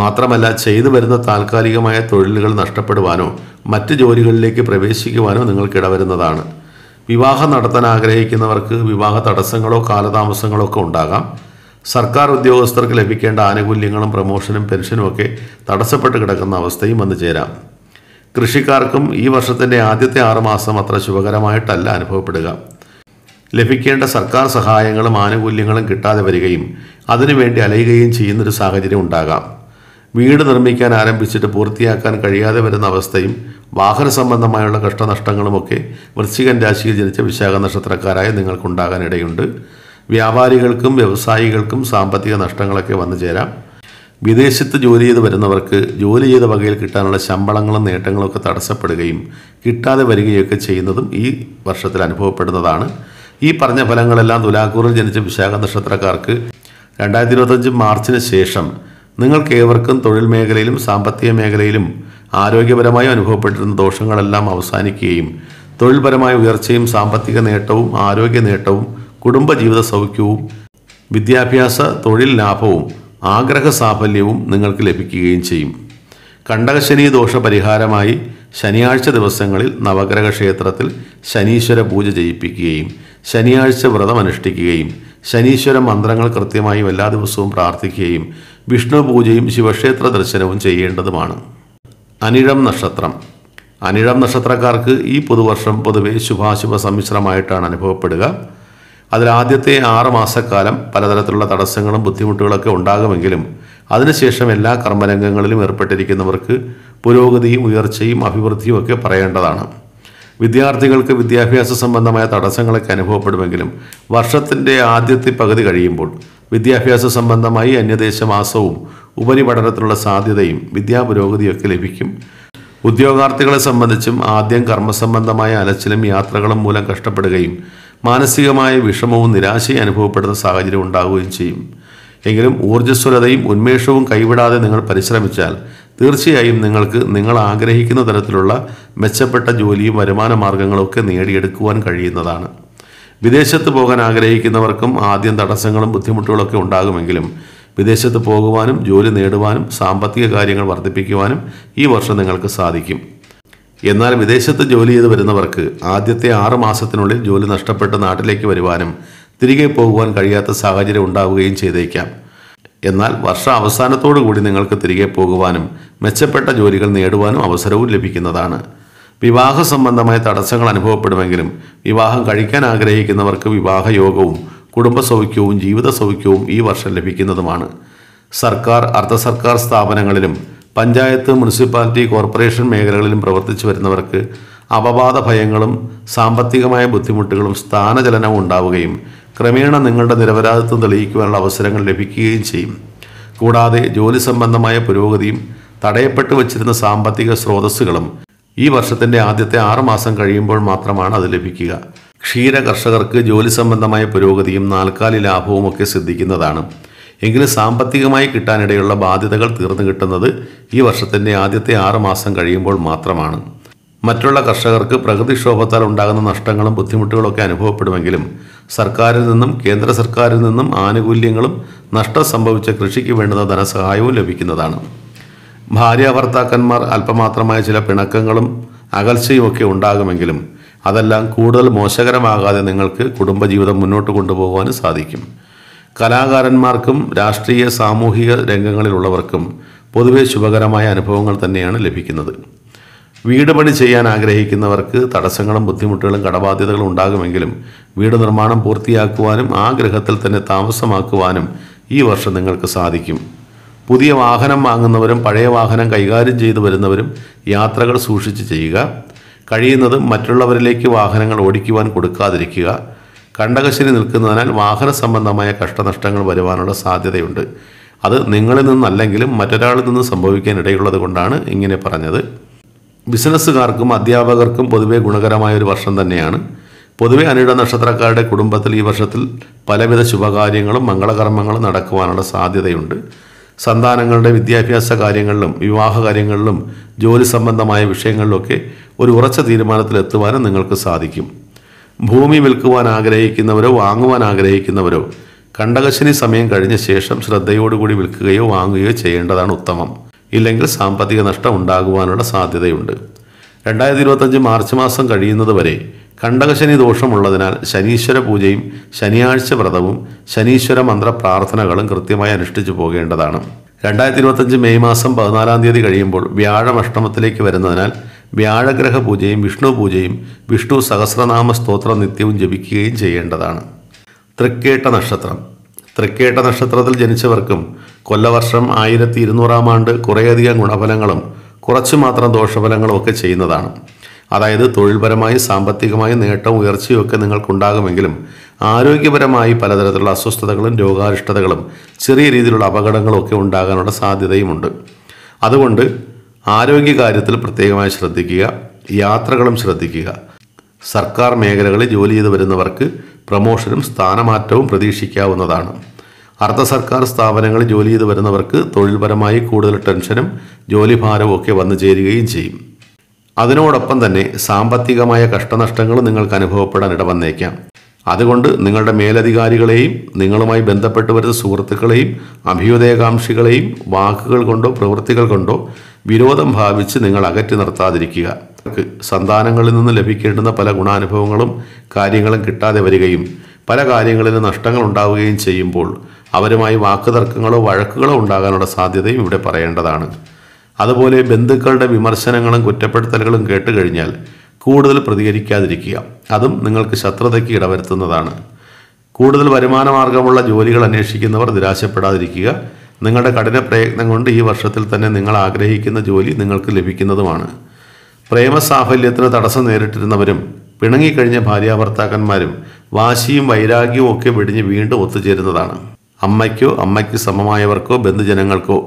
മാത്രമല്ല ചെയ്തു വരുന്ന താൽക്കാലികമായ തൊഴിലുകൾ നഷ്ടപ്പെടുവാനോ മറ്റ് ജോലികളിലേക്ക് പ്രവേശിക്കുവാനോ നിങ്ങൾക്കിടവരുന്നതാണ് വിവാഹം നടത്താൻ ആഗ്രഹിക്കുന്നവർക്ക് വിവാഹ തടസ്സങ്ങളോ കാലതാമസങ്ങളോ ഒക്കെ ഉണ്ടാകാം സർക്കാർ ഉദ്യോഗസ്ഥർക്ക് ലഭിക്കേണ്ട ആനുകൂല്യങ്ങളും പ്രമോഷനും പെൻഷനും ഒക്കെ തടസ്സപ്പെട്ട് കിടക്കുന്ന അവസ്ഥയും വന്നു ചേരാം കൃഷിക്കാർക്കും ഈ വർഷത്തിൻ്റെ ആദ്യത്തെ ആറുമാസം അത്ര ശുഭകരമായിട്ടല്ല അനുഭവപ്പെടുക ലഭിക്കേണ്ട സർക്കാർ സഹായങ്ങളും ആനുകൂല്യങ്ങളും കിട്ടാതെ വരികയും അതിനുവേണ്ടി അലയുകയും ചെയ്യുന്നൊരു സാഹചര്യം ഉണ്ടാകാം വീട് നിർമ്മിക്കാൻ ആരംഭിച്ചിട്ട് പൂർത്തിയാക്കാൻ കഴിയാതെ വരുന്ന അവസ്ഥയും വാഹന സംബന്ധമായുള്ള കഷ്ടനഷ്ടങ്ങളുമൊക്കെ വൃശ്ചികൻ രാശിയിൽ ജനിച്ച വിശാഖ നക്ഷത്രക്കാരായ നിങ്ങൾക്കുണ്ടാകാനിടയുണ്ട് ഇടയുണ്ട് വ്യാപാരികൾക്കും വ്യവസായികൾക്കും സാമ്പത്തിക നഷ്ടങ്ങളൊക്കെ വന്നു ചേരാം വിദേശത്ത് ജോലി ചെയ്ത് വരുന്നവർക്ക് ജോലി ചെയ്ത വകയിൽ കിട്ടാനുള്ള ശമ്പളങ്ങളും നേട്ടങ്ങളും ഒക്കെ തടസ്സപ്പെടുകയും കിട്ടാതെ വരികയൊക്കെ ചെയ്യുന്നതും ഈ വർഷത്തിൽ അനുഭവപ്പെടുന്നതാണ് ഈ പറഞ്ഞ ഫലങ്ങളെല്ലാം തുലാക്കൂറിൽ ജനിച്ച വിശാഖ നക്ഷത്രക്കാർക്ക് രണ്ടായിരത്തി ഇരുപത്തഞ്ച് മാർച്ചിന് ശേഷം ഏവർക്കും തൊഴിൽ മേഖലയിലും സാമ്പത്തിക മേഖലയിലും ആരോഗ്യപരമായും അനുഭവപ്പെട്ടിരുന്ന ദോഷങ്ങളെല്ലാം അവസാനിക്കുകയും തൊഴിൽപരമായ ഉയർച്ചയും സാമ്പത്തിക നേട്ടവും ആരോഗ്യ നേട്ടവും കുടുംബജീവിത സൗഖ്യവും വിദ്യാഭ്യാസ തൊഴിൽ ലാഭവും ആഗ്രഹ സാഫല്യവും നിങ്ങൾക്ക് ലഭിക്കുകയും ചെയ്യും കണ്ടകശനി ദോഷ പരിഹാരമായി ശനിയാഴ്ച ദിവസങ്ങളിൽ നവഗ്രഹ ക്ഷേത്രത്തിൽ ശനീശ്വര പൂജ ചെയ്യിപ്പിക്കുകയും ശനിയാഴ്ച വ്രതം അനുഷ്ഠിക്കുകയും ശനീശ്വര മന്ത്രങ്ങൾ കൃത്യമായി എല്ലാ ദിവസവും പ്രാർത്ഥിക്കുകയും വിഷ്ണു പൂജയും ശിവക്ഷേത്ര ദർശനവും ചെയ്യേണ്ടതുമാണ് അനിഴം നക്ഷത്രം അനിഴം നക്ഷത്രക്കാർക്ക് ഈ പുതുവർഷം പൊതുവെ ശുഭാശുഭ സമ്മിശ്രമായിട്ടാണ് അനുഭവപ്പെടുക ആദ്യത്തെ ആറ് മാസക്കാലം പലതരത്തിലുള്ള തടസ്സങ്ങളും ബുദ്ധിമുട്ടുകളൊക്കെ ഉണ്ടാകുമെങ്കിലും അതിനുശേഷം എല്ലാ കർമ്മരംഗങ്ങളിലും ഏർപ്പെട്ടിരിക്കുന്നവർക്ക് പുരോഗതിയും ഉയർച്ചയും അഭിവൃദ്ധിയും ഒക്കെ പറയേണ്ടതാണ് വിദ്യാർത്ഥികൾക്ക് വിദ്യാഭ്യാസ സംബന്ധമായ തടസ്സങ്ങളൊക്കെ അനുഭവപ്പെടുമെങ്കിലും വർഷത്തിൻ്റെ ആദ്യത്തെ പകുതി കഴിയുമ്പോൾ വിദ്യാഭ്യാസ സംബന്ധമായി അന്യദേശ മാസവും ഉപരിപഠനത്തിനുള്ള സാധ്യതയും വിദ്യാപുരോഗതിയൊക്കെ ലഭിക്കും ഉദ്യോഗാർത്ഥികളെ സംബന്ധിച്ചും ആദ്യം കർമ്മസംബന്ധമായ അലച്ചിലും യാത്രകളും മൂലം കഷ്ടപ്പെടുകയും മാനസികമായ വിഷമവും നിരാശയും അനുഭവപ്പെടുന്ന സാഹചര്യം ഉണ്ടാവുകയും ചെയ്യും എങ്കിലും ഊർജ്ജസ്വലതയും ഉന്മേഷവും കൈവിടാതെ നിങ്ങൾ പരിശ്രമിച്ചാൽ തീർച്ചയായും നിങ്ങൾക്ക് നിങ്ങൾ ആഗ്രഹിക്കുന്ന തരത്തിലുള്ള മെച്ചപ്പെട്ട ജോലിയും വരുമാന മാർഗങ്ങളൊക്കെ നേടിയെടുക്കുവാൻ കഴിയുന്നതാണ് വിദേശത്ത് പോകാൻ ആഗ്രഹിക്കുന്നവർക്കും ആദ്യം തടസ്സങ്ങളും ബുദ്ധിമുട്ടുകളൊക്കെ ഉണ്ടാകുമെങ്കിലും വിദേശത്ത് പോകുവാനും ജോലി നേടുവാനും സാമ്പത്തിക കാര്യങ്ങൾ വർദ്ധിപ്പിക്കുവാനും ഈ വർഷം നിങ്ങൾക്ക് സാധിക്കും എന്നാൽ വിദേശത്ത് ജോലി ചെയ്ത് വരുന്നവർക്ക് ആദ്യത്തെ ആറ് മാസത്തിനുള്ളിൽ ജോലി നഷ്ടപ്പെട്ട് നാട്ടിലേക്ക് വരുവാനും തിരികെ പോകുവാൻ കഴിയാത്ത സാഹചര്യം ഉണ്ടാവുകയും ചെയ്തേക്കാം എന്നാൽ വർഷ അവസാനത്തോടു കൂടി നിങ്ങൾക്ക് തിരികെ പോകുവാനും മെച്ചപ്പെട്ട ജോലികൾ നേടുവാനും അവസരവും ലഭിക്കുന്നതാണ് വിവാഹ സംബന്ധമായ തടസ്സങ്ങൾ അനുഭവപ്പെടുമെങ്കിലും വിവാഹം കഴിക്കാൻ ആഗ്രഹിക്കുന്നവർക്ക് വിവാഹയോഗവും കുടുംബ സൗഖ്യവും ജീവിത സൗഖ്യവും ഈ വർഷം ലഭിക്കുന്നതുമാണ് സർക്കാർ അർദ്ധ സർക്കാർ സ്ഥാപനങ്ങളിലും പഞ്ചായത്ത് മുനിസിപ്പാലിറ്റി കോർപ്പറേഷൻ മേഖലകളിലും പ്രവർത്തിച്ചു വരുന്നവർക്ക് അപവാദ ഭയങ്ങളും സാമ്പത്തികമായ ബുദ്ധിമുട്ടുകളും സ്ഥാനചലനവും ഉണ്ടാവുകയും ക്രമേണ നിങ്ങളുടെ നിരപരാധിത്വം തെളിയിക്കുവാനുള്ള അവസരങ്ങൾ ലഭിക്കുകയും ചെയ്യും കൂടാതെ ജോലി സംബന്ധമായ പുരോഗതിയും തടയപ്പെട്ടു വച്ചിരുന്ന സാമ്പത്തിക സ്രോതസ്സുകളും ഈ വർഷത്തിൻ്റെ ആദ്യത്തെ ആറ് മാസം കഴിയുമ്പോൾ മാത്രമാണ് അത് ലഭിക്കുക ക്ഷീര കർഷകർക്ക് ജോലി സംബന്ധമായ പുരോഗതിയും നാൽക്കാലി ലാഭവുമൊക്കെ സിദ്ധിക്കുന്നതാണ് എങ്കിലും സാമ്പത്തികമായി കിട്ടാനിടയുള്ള ബാധ്യതകൾ തീർന്നു കിട്ടുന്നത് ഈ വർഷത്തിൻ്റെ ആദ്യത്തെ ആറ് മാസം കഴിയുമ്പോൾ മാത്രമാണ് മറ്റുള്ള കർഷകർക്ക് പ്രകൃതിക്ഷോഭത്താൽ ഉണ്ടാകുന്ന നഷ്ടങ്ങളും ബുദ്ധിമുട്ടുകളൊക്കെ അനുഭവപ്പെടുമെങ്കിലും സർക്കാരിൽ നിന്നും കേന്ദ്ര സർക്കാരിൽ നിന്നും ആനുകൂല്യങ്ങളും നഷ്ടം സംഭവിച്ച കൃഷിക്ക് വേണ്ടുന്ന ധനസഹായവും ലഭിക്കുന്നതാണ് ഭാര്യ ഭർത്താക്കന്മാർ അല്പമാത്രമായ ചില പിണക്കങ്ങളും അകൽച്ചയുമൊക്കെ ഉണ്ടാകുമെങ്കിലും അതെല്ലാം കൂടുതൽ മോശകരമാകാതെ നിങ്ങൾക്ക് കുടുംബജീവിതം മുന്നോട്ട് കൊണ്ടുപോകാനും സാധിക്കും കലാകാരന്മാർക്കും രാഷ്ട്രീയ സാമൂഹിക രംഗങ്ങളിലുള്ളവർക്കും പൊതുവെ ശുഭകരമായ അനുഭവങ്ങൾ തന്നെയാണ് ലഭിക്കുന്നത് വീട് പണി ചെയ്യാൻ ആഗ്രഹിക്കുന്നവർക്ക് തടസ്സങ്ങളും ബുദ്ധിമുട്ടുകളും കടബാധ്യതകളും ഉണ്ടാകുമെങ്കിലും വീട് നിർമ്മാണം പൂർത്തിയാക്കുവാനും ആ ഗ്രഹത്തിൽ തന്നെ താമസമാക്കുവാനും ഈ വർഷം നിങ്ങൾക്ക് സാധിക്കും പുതിയ വാഹനം വാങ്ങുന്നവരും പഴയ വാഹനം കൈകാര്യം ചെയ്തു വരുന്നവരും യാത്രകൾ സൂക്ഷിച്ച് ചെയ്യുക കഴിയുന്നതും മറ്റുള്ളവരിലേക്ക് വാഹനങ്ങൾ ഓടിക്കുവാൻ കൊടുക്കാതിരിക്കുക കണ്ടകശ്ശേരി നിൽക്കുന്നതിനാൽ വാഹന സംബന്ധമായ കഷ്ടനഷ്ടങ്ങൾ വരുവാനുള്ള സാധ്യതയുണ്ട് അത് നിങ്ങളിൽ നിന്നല്ലെങ്കിലും മറ്റൊരാളിൽ നിന്ന് സംഭവിക്കാൻ ഇടയുള്ളത് കൊണ്ടാണ് ഇങ്ങനെ പറഞ്ഞത് ബിസിനസ്സുകാർക്കും അധ്യാപകർക്കും പൊതുവെ ഗുണകരമായ ഒരു വർഷം തന്നെയാണ് പൊതുവെ അനിട നക്ഷത്രക്കാരുടെ കുടുംബത്തിൽ ഈ വർഷത്തിൽ പലവിധ ശുഭകാര്യങ്ങളും മംഗളകർമ്മങ്ങളും നടക്കുവാനുള്ള സാധ്യതയുണ്ട് സന്താനങ്ങളുടെ വിദ്യാഭ്യാസ കാര്യങ്ങളിലും വിവാഹ കാര്യങ്ങളിലും ജോലി സംബന്ധമായ വിഷയങ്ങളിലൊക്കെ ഒരു ഉറച്ച തീരുമാനത്തിലെത്തുവാനും നിങ്ങൾക്ക് സാധിക്കും ഭൂമി വിൽക്കുവാൻ ആഗ്രഹിക്കുന്നവരോ വാങ്ങുവാൻ ആഗ്രഹിക്കുന്നവരോ കണ്ടകശനി സമയം കഴിഞ്ഞ ശേഷം ശ്രദ്ധയോടുകൂടി വിൽക്കുകയോ വാങ്ങുകയോ ചെയ്യേണ്ടതാണ് ഉത്തമം ഇല്ലെങ്കിൽ സാമ്പത്തിക നഷ്ടം ഉണ്ടാകുവാനുള്ള സാധ്യതയുണ്ട് രണ്ടായിരത്തി ഇരുപത്തഞ്ച് മാർച്ച് മാസം കഴിയുന്നത് വരെ കണ്ടകശനി ദോഷമുള്ളതിനാൽ ശനീശ്വര പൂജയും ശനിയാഴ്ച വ്രതവും ശനീശ്വര മന്ത്ര പ്രാർത്ഥനകളും കൃത്യമായി അനുഷ്ഠിച്ചു പോകേണ്ടതാണ് രണ്ടായിരത്തി ഇരുപത്തഞ്ച് മെയ് മാസം പതിനാലാം തീയതി കഴിയുമ്പോൾ വ്യാഴം അഷ്ടമത്തിലേക്ക് വരുന്നതിനാൽ വ്യാഴഗ്രഹ പൂജയും വിഷ്ണു പൂജയും വിഷ്ണു സഹസ്രനാമ സ്തോത്രം നിത്യവും ജപിക്കുകയും ചെയ്യേണ്ടതാണ് തൃക്കേട്ട നക്ഷത്രം തൃക്കേട്ട നക്ഷത്രത്തിൽ ജനിച്ചവർക്കും കൊല്ലവർഷം ആയിരത്തി ഇരുന്നൂറാം ആണ്ട് കുറേയധികം ഗുണഫലങ്ങളും കുറച്ചു മാത്രം ദോഷഫലങ്ങളും ഒക്കെ ചെയ്യുന്നതാണ് അതായത് തൊഴിൽപരമായി സാമ്പത്തികമായി നേട്ടവും ഉയർച്ചയും ഒക്കെ നിങ്ങൾക്കുണ്ടാകുമെങ്കിലും ആരോഗ്യപരമായി പലതരത്തിലുള്ള അസ്വസ്ഥതകളും രോഗാരിഷ്ടതകളും ചെറിയ രീതിയിലുള്ള അപകടങ്ങളും ഒക്കെ ഉണ്ടാകാനുള്ള സാധ്യതയുമുണ്ട് അതുകൊണ്ട് ആരോഗ്യകാര്യത്തിൽ പ്രത്യേകമായി ശ്രദ്ധിക്കുക യാത്രകളും ശ്രദ്ധിക്കുക സർക്കാർ മേഖലകളിൽ ജോലി ചെയ്തു വരുന്നവർക്ക് പ്രമോഷനും സ്ഥാനമാറ്റവും പ്രതീക്ഷിക്കാവുന്നതാണ് അർദ്ധ സർക്കാർ സ്ഥാപനങ്ങളിൽ ജോലി ചെയ്തു വരുന്നവർക്ക് തൊഴിൽപരമായി കൂടുതൽ ടെൻഷനും ജോലിഭാരവും ഒക്കെ വന്നു ചേരുകയും ചെയ്യും അതിനോടൊപ്പം തന്നെ സാമ്പത്തികമായ കഷ്ടനഷ്ടങ്ങളും നിങ്ങൾക്ക് അനുഭവപ്പെടാൻ ഇടവന്നേക്കാം അതുകൊണ്ട് നിങ്ങളുടെ മേലധികാരികളെയും നിങ്ങളുമായി ബന്ധപ്പെട്ട് വരുന്ന സുഹൃത്തുക്കളെയും അഭ്യുദയകാംക്ഷികളെയും വാക്കുകൾ കൊണ്ടോ പ്രവൃത്തികൾ കൊണ്ടോ വിരോധം ഭാവിച്ച് നിങ്ങൾ അകറ്റി നിർത്താതിരിക്കുക സന്താനങ്ങളിൽ നിന്ന് ലഭിക്കേണ്ടുന്ന പല ഗുണാനുഭവങ്ങളും കാര്യങ്ങളും കിട്ടാതെ വരികയും പല കാര്യങ്ങളിലും നഷ്ടങ്ങൾ ഉണ്ടാവുകയും ചെയ്യുമ്പോൾ അവരുമായി വാക്കുതർക്കങ്ങളോ വഴക്കുകളോ ഉണ്ടാകാനുള്ള സാധ്യതയും ഇവിടെ പറയേണ്ടതാണ് അതുപോലെ ബന്ധുക്കളുടെ വിമർശനങ്ങളും കുറ്റപ്പെടുത്തലുകളും കേട്ടുകഴിഞ്ഞാൽ കൂടുതൽ പ്രതികരിക്കാതിരിക്കുക അതും നിങ്ങൾക്ക് ശത്രുതയ്ക്ക് ഇടവരുത്തുന്നതാണ് കൂടുതൽ വരുമാനമാർഗമുള്ള ജോലികൾ അന്വേഷിക്കുന്നവർ നിരാശപ്പെടാതിരിക്കുക നിങ്ങളുടെ കഠിന പ്രയത്നം കൊണ്ട് ഈ വർഷത്തിൽ തന്നെ നിങ്ങൾ ആഗ്രഹിക്കുന്ന ജോലി നിങ്ങൾക്ക് ലഭിക്കുന്നതുമാണ് പ്രേമസാഫല്യത്തിന് തടസ്സം നേരിട്ടിരുന്നവരും പിണങ്ങിക്കഴിഞ്ഞ ഭാര്യാഭർത്താക്കന്മാരും വാശിയും വൈരാഗ്യവും ഒക്കെ വെടിഞ്ഞ് വീണ്ടും ഒത്തുചേരുന്നതാണ് അമ്മയ്ക്കോ അമ്മയ്ക്ക് സമമായവർക്കോ ബന്ധുജനങ്ങൾക്കോ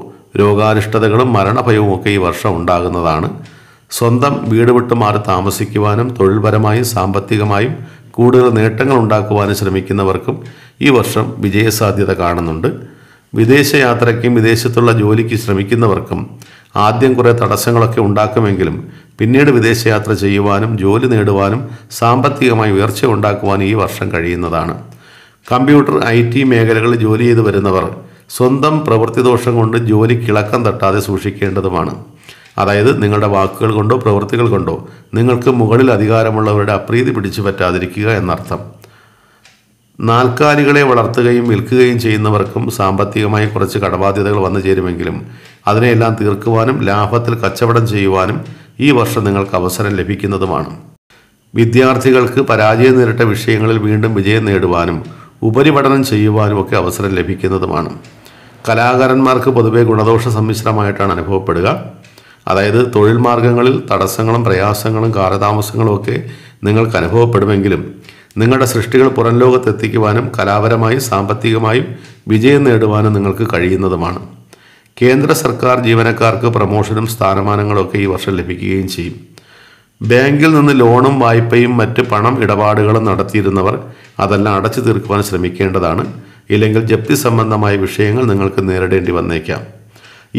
രോഗാരിഷ്ടതകളും മരണഭയവും ഒക്കെ ഈ വർഷം ഉണ്ടാകുന്നതാണ് സ്വന്തം വീട് വിട്ടു മാറി താമസിക്കുവാനും തൊഴിൽപരമായും സാമ്പത്തികമായും കൂടുതൽ നേട്ടങ്ങൾ ഉണ്ടാക്കുവാനും ശ്രമിക്കുന്നവർക്കും ഈ വർഷം വിജയസാധ്യത കാണുന്നുണ്ട് വിദേശയാത്രയ്ക്കും വിദേശത്തുള്ള ജോലിക്ക് ശ്രമിക്കുന്നവർക്കും ആദ്യം കുറേ തടസ്സങ്ങളൊക്കെ ഉണ്ടാക്കുമെങ്കിലും പിന്നീട് വിദേശയാത്ര ചെയ്യുവാനും ജോലി നേടുവാനും സാമ്പത്തികമായി ഉയർച്ച ഉണ്ടാക്കുവാനും ഈ വർഷം കഴിയുന്നതാണ് കമ്പ്യൂട്ടർ ഐ ടി മേഖലകളിൽ ജോലി ചെയ്തു വരുന്നവർ സ്വന്തം പ്രവൃത്തി ദോഷം കൊണ്ട് ജോലി കിളക്കം തട്ടാതെ സൂക്ഷിക്കേണ്ടതുമാണ് അതായത് നിങ്ങളുടെ വാക്കുകൾ കൊണ്ടോ പ്രവൃത്തികൾ കൊണ്ടോ നിങ്ങൾക്ക് മുകളിൽ അധികാരമുള്ളവരുടെ അപ്രീതി പിടിച്ചു പറ്റാതിരിക്കുക എന്നർത്ഥം നാൽക്കാലികളെ വളർത്തുകയും വിൽക്കുകയും ചെയ്യുന്നവർക്കും സാമ്പത്തികമായി കുറച്ച് കടബാധ്യതകൾ വന്നു ചേരുമെങ്കിലും അതിനെയെല്ലാം തീർക്കുവാനും ലാഭത്തിൽ കച്ചവടം ചെയ്യുവാനും ഈ വർഷം നിങ്ങൾക്ക് അവസരം ലഭിക്കുന്നതുമാണ് വിദ്യാർത്ഥികൾക്ക് പരാജയം നേരിട്ട വിഷയങ്ങളിൽ വീണ്ടും വിജയം നേടുവാനും ഉപരിപഠനം ചെയ്യുവാനും ഒക്കെ അവസരം ലഭിക്കുന്നതുമാണ് കലാകാരന്മാർക്ക് പൊതുവെ ഗുണദോഷ സമ്മിശ്രമായിട്ടാണ് അനുഭവപ്പെടുക അതായത് തൊഴിൽ മാർഗങ്ങളിൽ തടസ്സങ്ങളും പ്രയാസങ്ങളും കാലതാമസങ്ങളും ഒക്കെ നിങ്ങൾക്ക് അനുഭവപ്പെടുമെങ്കിലും നിങ്ങളുടെ സൃഷ്ടികൾ പുറം ലോകത്തെത്തിക്കുവാനും കലാപരമായും സാമ്പത്തികമായും വിജയം നേടുവാനും നിങ്ങൾക്ക് കഴിയുന്നതുമാണ് കേന്ദ്ര സർക്കാർ ജീവനക്കാർക്ക് പ്രമോഷനും സ്ഥാനമാനങ്ങളും ഒക്കെ ഈ വർഷം ലഭിക്കുകയും ചെയ്യും ബാങ്കിൽ നിന്ന് ലോണും വായ്പയും മറ്റ് പണം ഇടപാടുകളും നടത്തിയിരുന്നവർ അതെല്ലാം അടച്ചു തീർക്കുവാൻ ശ്രമിക്കേണ്ടതാണ് ഇല്ലെങ്കിൽ ജപ്തി സംബന്ധമായ വിഷയങ്ങൾ നിങ്ങൾക്ക് നേരിടേണ്ടി വന്നേക്കാം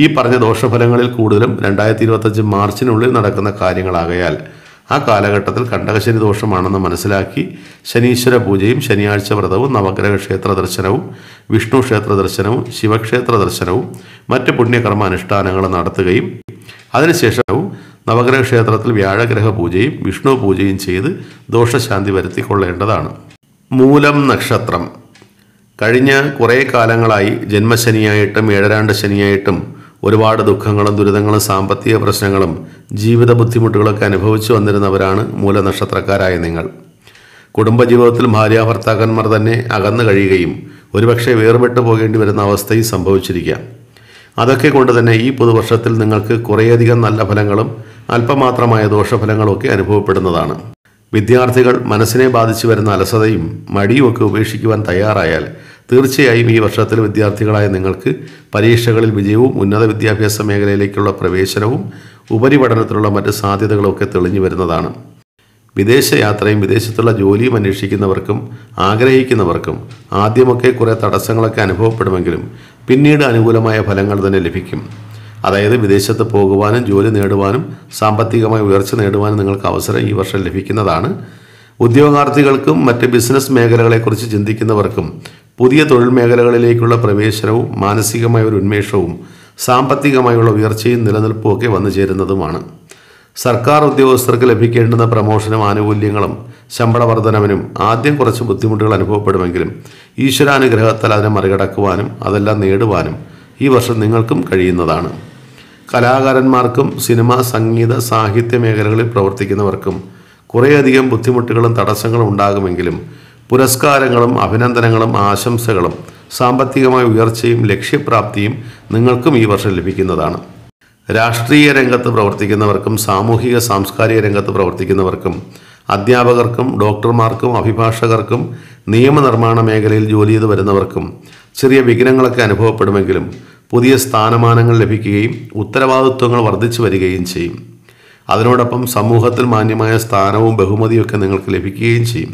ഈ പറഞ്ഞ ദോഷഫലങ്ങളിൽ കൂടുതലും രണ്ടായിരത്തി ഇരുപത്തഞ്ച് മാർച്ചിനുള്ളിൽ നടക്കുന്ന കാര്യങ്ങളാകയാൽ ആ കാലഘട്ടത്തിൽ കണ്ടകശനി ദോഷമാണെന്ന് മനസ്സിലാക്കി ശനീശ്വര പൂജയും ശനിയാഴ്ച വ്രതവും നവഗ്രഹ ക്ഷേത്ര ദർശനവും വിഷ്ണു ക്ഷേത്ര ദർശനവും ശിവക്ഷേത്ര ദർശനവും മറ്റ് പുണ്യകർമ്മ അനുഷ്ഠാനങ്ങൾ നടത്തുകയും അതിനുശേഷവും നവഗ്രഹ ക്ഷേത്രത്തിൽ വ്യാഴഗ്രഹ പൂജയും വിഷ്ണു പൂജയും ചെയ്ത് ദോഷശാന്തി വരുത്തിക്കൊള്ളേണ്ടതാണ് മൂലം നക്ഷത്രം കഴിഞ്ഞ കുറേ കാലങ്ങളായി ജന്മശനിയായിട്ടും ഏഴരാണ്ട് ശനിയായിട്ടും ഒരുപാട് ദുഃഖങ്ങളും ദുരിതങ്ങളും സാമ്പത്തിക പ്രശ്നങ്ങളും ജീവിത ബുദ്ധിമുട്ടുകളൊക്കെ അനുഭവിച്ചു വന്നിരുന്നവരാണ് മൂലനക്ഷത്രക്കാരായ നിങ്ങൾ കുടുംബജീവിതത്തിൽ ഭാര്യാഭർത്താക്കന്മാർ തന്നെ അകന്നു കഴിയുകയും ഒരുപക്ഷെ വേർപെട്ടു പോകേണ്ടി വരുന്ന അവസ്ഥയും സംഭവിച്ചിരിക്കാം അതൊക്കെ കൊണ്ട് തന്നെ ഈ പുതുവർഷത്തിൽ നിങ്ങൾക്ക് കുറേയധികം നല്ല ഫലങ്ങളും അല്പമാത്രമായ ദോഷഫലങ്ങളൊക്കെ അനുഭവപ്പെടുന്നതാണ് വിദ്യാർത്ഥികൾ മനസ്സിനെ ബാധിച്ചു വരുന്ന അലസതയും മടിയുമൊക്കെ ഉപേക്ഷിക്കുവാൻ തയ്യാറായാൽ തീർച്ചയായും ഈ വർഷത്തിൽ വിദ്യാർത്ഥികളായ നിങ്ങൾക്ക് പരീക്ഷകളിൽ വിജയവും ഉന്നത വിദ്യാഭ്യാസ മേഖലയിലേക്കുള്ള പ്രവേശനവും ഉപരിപഠനത്തിലുള്ള മറ്റ് സാധ്യതകളൊക്കെ തെളിഞ്ഞു വരുന്നതാണ് വിദേശയാത്രയും വിദേശത്തുള്ള ജോലിയും അന്വേഷിക്കുന്നവർക്കും ആഗ്രഹിക്കുന്നവർക്കും ആദ്യമൊക്കെ കുറേ തടസ്സങ്ങളൊക്കെ അനുഭവപ്പെടുമെങ്കിലും പിന്നീട് അനുകൂലമായ ഫലങ്ങൾ തന്നെ ലഭിക്കും അതായത് വിദേശത്ത് പോകുവാനും ജോലി നേടുവാനും സാമ്പത്തികമായ ഉയർച്ച നേടുവാനും നിങ്ങൾക്ക് അവസരം ഈ വർഷം ലഭിക്കുന്നതാണ് ഉദ്യോഗാർത്ഥികൾക്കും മറ്റ് ബിസിനസ് മേഖലകളെക്കുറിച്ച് ചിന്തിക്കുന്നവർക്കും പുതിയ തൊഴിൽ മേഖലകളിലേക്കുള്ള പ്രവേശനവും മാനസികമായ ഒരു ഉന്മേഷവും സാമ്പത്തികമായുള്ള ഉയർച്ചയും ഒക്കെ വന്നു ചേരുന്നതുമാണ് സർക്കാർ ഉദ്യോഗസ്ഥർക്ക് ലഭിക്കേണ്ടുന്ന പ്രമോഷനും ആനുകൂല്യങ്ങളും ശമ്പള വർധനവിനും ആദ്യം കുറച്ച് ബുദ്ധിമുട്ടുകൾ അനുഭവപ്പെടുമെങ്കിലും ഈശ്വരാനുഗ്രഹത്താൽ അതിനെ മറികടക്കുവാനും അതെല്ലാം നേടുവാനും ഈ വർഷം നിങ്ങൾക്കും കഴിയുന്നതാണ് കലാകാരന്മാർക്കും സിനിമ സംഗീത സാഹിത്യ മേഖലകളിൽ പ്രവർത്തിക്കുന്നവർക്കും കുറേയധികം ബുദ്ധിമുട്ടുകളും തടസ്സങ്ങളും ഉണ്ടാകുമെങ്കിലും പുരസ്കാരങ്ങളും അഭിനന്ദനങ്ങളും ആശംസകളും സാമ്പത്തികമായ ഉയർച്ചയും ലക്ഷ്യപ്രാപ്തിയും നിങ്ങൾക്കും ഈ വർഷം ലഭിക്കുന്നതാണ് രാഷ്ട്രീയ രംഗത്ത് പ്രവർത്തിക്കുന്നവർക്കും സാമൂഹിക സാംസ്കാരിക രംഗത്ത് പ്രവർത്തിക്കുന്നവർക്കും അധ്യാപകർക്കും ഡോക്ടർമാർക്കും അഭിഭാഷകർക്കും നിയമനിർമ്മാണ മേഖലയിൽ ജോലി ചെയ്ത് വരുന്നവർക്കും ചെറിയ വിഘ്നങ്ങളൊക്കെ അനുഭവപ്പെടുമെങ്കിലും പുതിയ സ്ഥാനമാനങ്ങൾ ലഭിക്കുകയും ഉത്തരവാദിത്വങ്ങൾ വർദ്ധിച്ചു വരികയും ചെയ്യും അതിനോടൊപ്പം സമൂഹത്തിൽ മാന്യമായ സ്ഥാനവും ബഹുമതിയൊക്കെ നിങ്ങൾക്ക് ലഭിക്കുകയും ചെയ്യും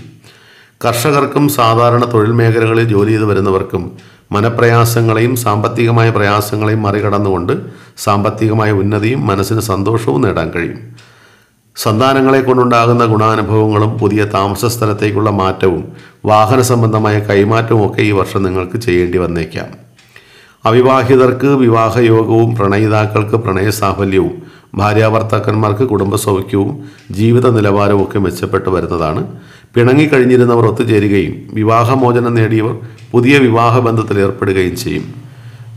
കർഷകർക്കും സാധാരണ തൊഴിൽ മേഖലകളിൽ ജോലി ചെയ്തു വരുന്നവർക്കും മനപ്രയാസങ്ങളെയും സാമ്പത്തികമായ പ്രയാസങ്ങളെയും മറികടന്നുകൊണ്ട് സാമ്പത്തികമായ ഉന്നതിയും മനസ്സിന് സന്തോഷവും നേടാൻ കഴിയും സന്താനങ്ങളെ കൊണ്ടുണ്ടാകുന്ന ഗുണാനുഭവങ്ങളും പുതിയ താമസ സ്ഥലത്തേക്കുള്ള മാറ്റവും വാഹന സംബന്ധമായ കൈമാറ്റവും ഒക്കെ ഈ വർഷം നിങ്ങൾക്ക് ചെയ്യേണ്ടി വന്നേക്കാം അവിവാഹിതർക്ക് വിവാഹയോഗവും പ്രണയിതാക്കൾക്ക് പ്രണയ ഭാര്യാഭർത്താക്കന്മാർക്ക് കുടുംബസൗഖ്യവും ജീവിത നിലവാരവും ഒക്കെ മെച്ചപ്പെട്ടു വരുന്നതാണ് പിണങ്ങിക്കഴിഞ്ഞിരുന്നവർ ഒത്തുചേരുകയും വിവാഹമോചനം നേടിയവർ പുതിയ വിവാഹ ബന്ധത്തിൽ ഏർപ്പെടുകയും ചെയ്യും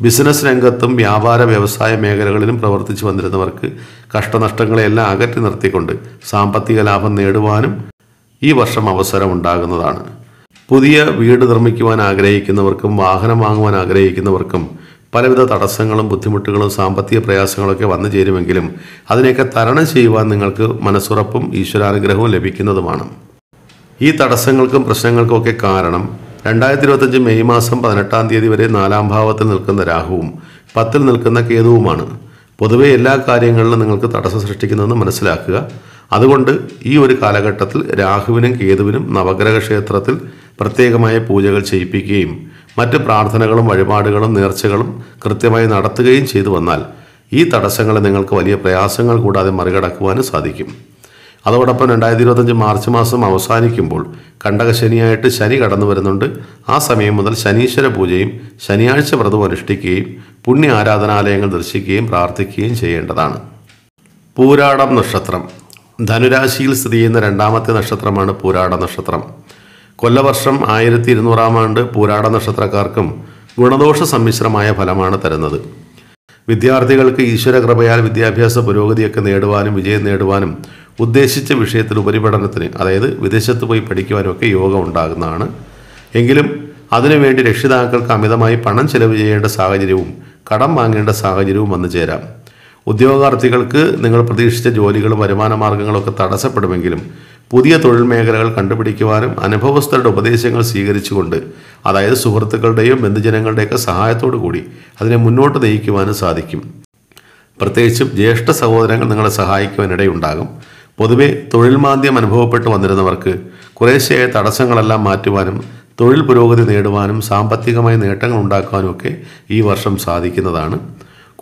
ബിസിനസ് രംഗത്തും വ്യാപാര വ്യവസായ മേഖലകളിലും പ്രവർത്തിച്ചു വന്നിരുന്നവർക്ക് കഷ്ടനഷ്ടങ്ങളെല്ലാം അകറ്റി നിർത്തിക്കൊണ്ട് സാമ്പത്തിക ലാഭം നേടുവാനും ഈ വർഷം അവസരം ഉണ്ടാകുന്നതാണ് പുതിയ വീട് നിർമ്മിക്കുവാൻ ആഗ്രഹിക്കുന്നവർക്കും വാഹനം വാങ്ങുവാൻ ആഗ്രഹിക്കുന്നവർക്കും പലവിധ തടസ്സങ്ങളും ബുദ്ധിമുട്ടുകളും സാമ്പത്തിക പ്രയാസങ്ങളൊക്കെ വന്നു ചേരുമെങ്കിലും അതിനെയൊക്കെ തരണം ചെയ്യുവാൻ നിങ്ങൾക്ക് മനസ്സുറപ്പും ഈശ്വരാനുഗ്രഹവും ലഭിക്കുന്നതുമാണ് ഈ തടസ്സങ്ങൾക്കും പ്രശ്നങ്ങൾക്കും ഒക്കെ കാരണം രണ്ടായിരത്തി ഇരുപത്തഞ്ച് മെയ് മാസം പതിനെട്ടാം തീയതി വരെ നാലാം ഭാവത്തിൽ നിൽക്കുന്ന രാഹുവും പത്തിൽ നിൽക്കുന്ന കേതുവുമാണ് പൊതുവെ എല്ലാ കാര്യങ്ങളിലും നിങ്ങൾക്ക് തടസ്സം സൃഷ്ടിക്കുന്നതെന്ന് മനസ്സിലാക്കുക അതുകൊണ്ട് ഈ ഒരു കാലഘട്ടത്തിൽ രാഹുവിനും കേതുവിനും നവഗ്രഹ ക്ഷേത്രത്തിൽ പ്രത്യേകമായ പൂജകൾ ചെയ്യിപ്പിക്കുകയും മറ്റ് പ്രാർത്ഥനകളും വഴിപാടുകളും നേർച്ചകളും കൃത്യമായി നടത്തുകയും ചെയ്തു വന്നാൽ ഈ തടസ്സങ്ങളെ നിങ്ങൾക്ക് വലിയ പ്രയാസങ്ങൾ കൂടാതെ മറികടക്കുവാനും സാധിക്കും അതോടൊപ്പം രണ്ടായിരത്തി ഇരുപത്തഞ്ച് മാർച്ച് മാസം അവസാനിക്കുമ്പോൾ കണ്ടകശനിയായിട്ട് ശനി കടന്നു വരുന്നുണ്ട് ആ സമയം മുതൽ ശനീശ്വര പൂജയും ശനിയാഴ്ച വ്രതം അനുഷ്ഠിക്കുകയും പുണ്യ ആരാധനാലയങ്ങൾ ദർശിക്കുകയും പ്രാർത്ഥിക്കുകയും ചെയ്യേണ്ടതാണ് പൂരാടം നക്ഷത്രം ധനുരാശിയിൽ സ്ഥിതി ചെയ്യുന്ന രണ്ടാമത്തെ നക്ഷത്രമാണ് പൂരാട നക്ഷത്രം കൊല്ലവർഷം ആയിരത്തി ഇരുന്നൂറാം ആണ്ട് പൂരാട നക്ഷത്രക്കാർക്കും ഗുണദോഷ സമ്മിശ്രമായ ഫലമാണ് തരുന്നത് വിദ്യാർത്ഥികൾക്ക് കൃപയാൽ വിദ്യാഭ്യാസ പുരോഗതിയൊക്കെ നേടുവാനും വിജയം നേടുവാനും ഉദ്ദേശിച്ച വിഷയത്തിൽ ഉപരിപഠനത്തിന് അതായത് വിദേശത്ത് പോയി പഠിക്കുവാനൊക്കെ യോഗം ഉണ്ടാകുന്നതാണ് എങ്കിലും അതിനുവേണ്ടി രക്ഷിതാക്കൾക്ക് അമിതമായി പണം ചെലവ് ചെയ്യേണ്ട സാഹചര്യവും കടം വാങ്ങേണ്ട സാഹചര്യവും വന്നു ചേരാം ഉദ്യോഗാർത്ഥികൾക്ക് നിങ്ങൾ പ്രതീക്ഷിച്ച ജോലികളും വരുമാന മാർഗങ്ങളൊക്കെ തടസ്സപ്പെടുമെങ്കിലും പുതിയ തൊഴിൽ മേഖലകൾ കണ്ടുപിടിക്കുവാനും അനുഭവസ്ഥരുടെ ഉപദേശങ്ങൾ സ്വീകരിച്ചുകൊണ്ട് അതായത് സുഹൃത്തുക്കളുടെയും ബന്ധുജനങ്ങളുടെയൊക്കെ സഹായത്തോടു കൂടി അതിനെ മുന്നോട്ട് നയിക്കുവാനും സാധിക്കും പ്രത്യേകിച്ചും ജ്യേഷ്ഠ സഹോദരങ്ങൾ നിങ്ങളെ സഹായിക്കുവാനിടയുണ്ടാകും പൊതുവെ തൊഴിൽ മാന്ദ്യം അനുഭവപ്പെട്ടു വന്നിരുന്നവർക്ക് കുറേശ്ശെയായ തടസ്സങ്ങളെല്ലാം മാറ്റുവാനും തൊഴിൽ പുരോഗതി നേടുവാനും സാമ്പത്തികമായ നേട്ടങ്ങൾ ഉണ്ടാക്കുവാനുമൊക്കെ ഈ വർഷം സാധിക്കുന്നതാണ്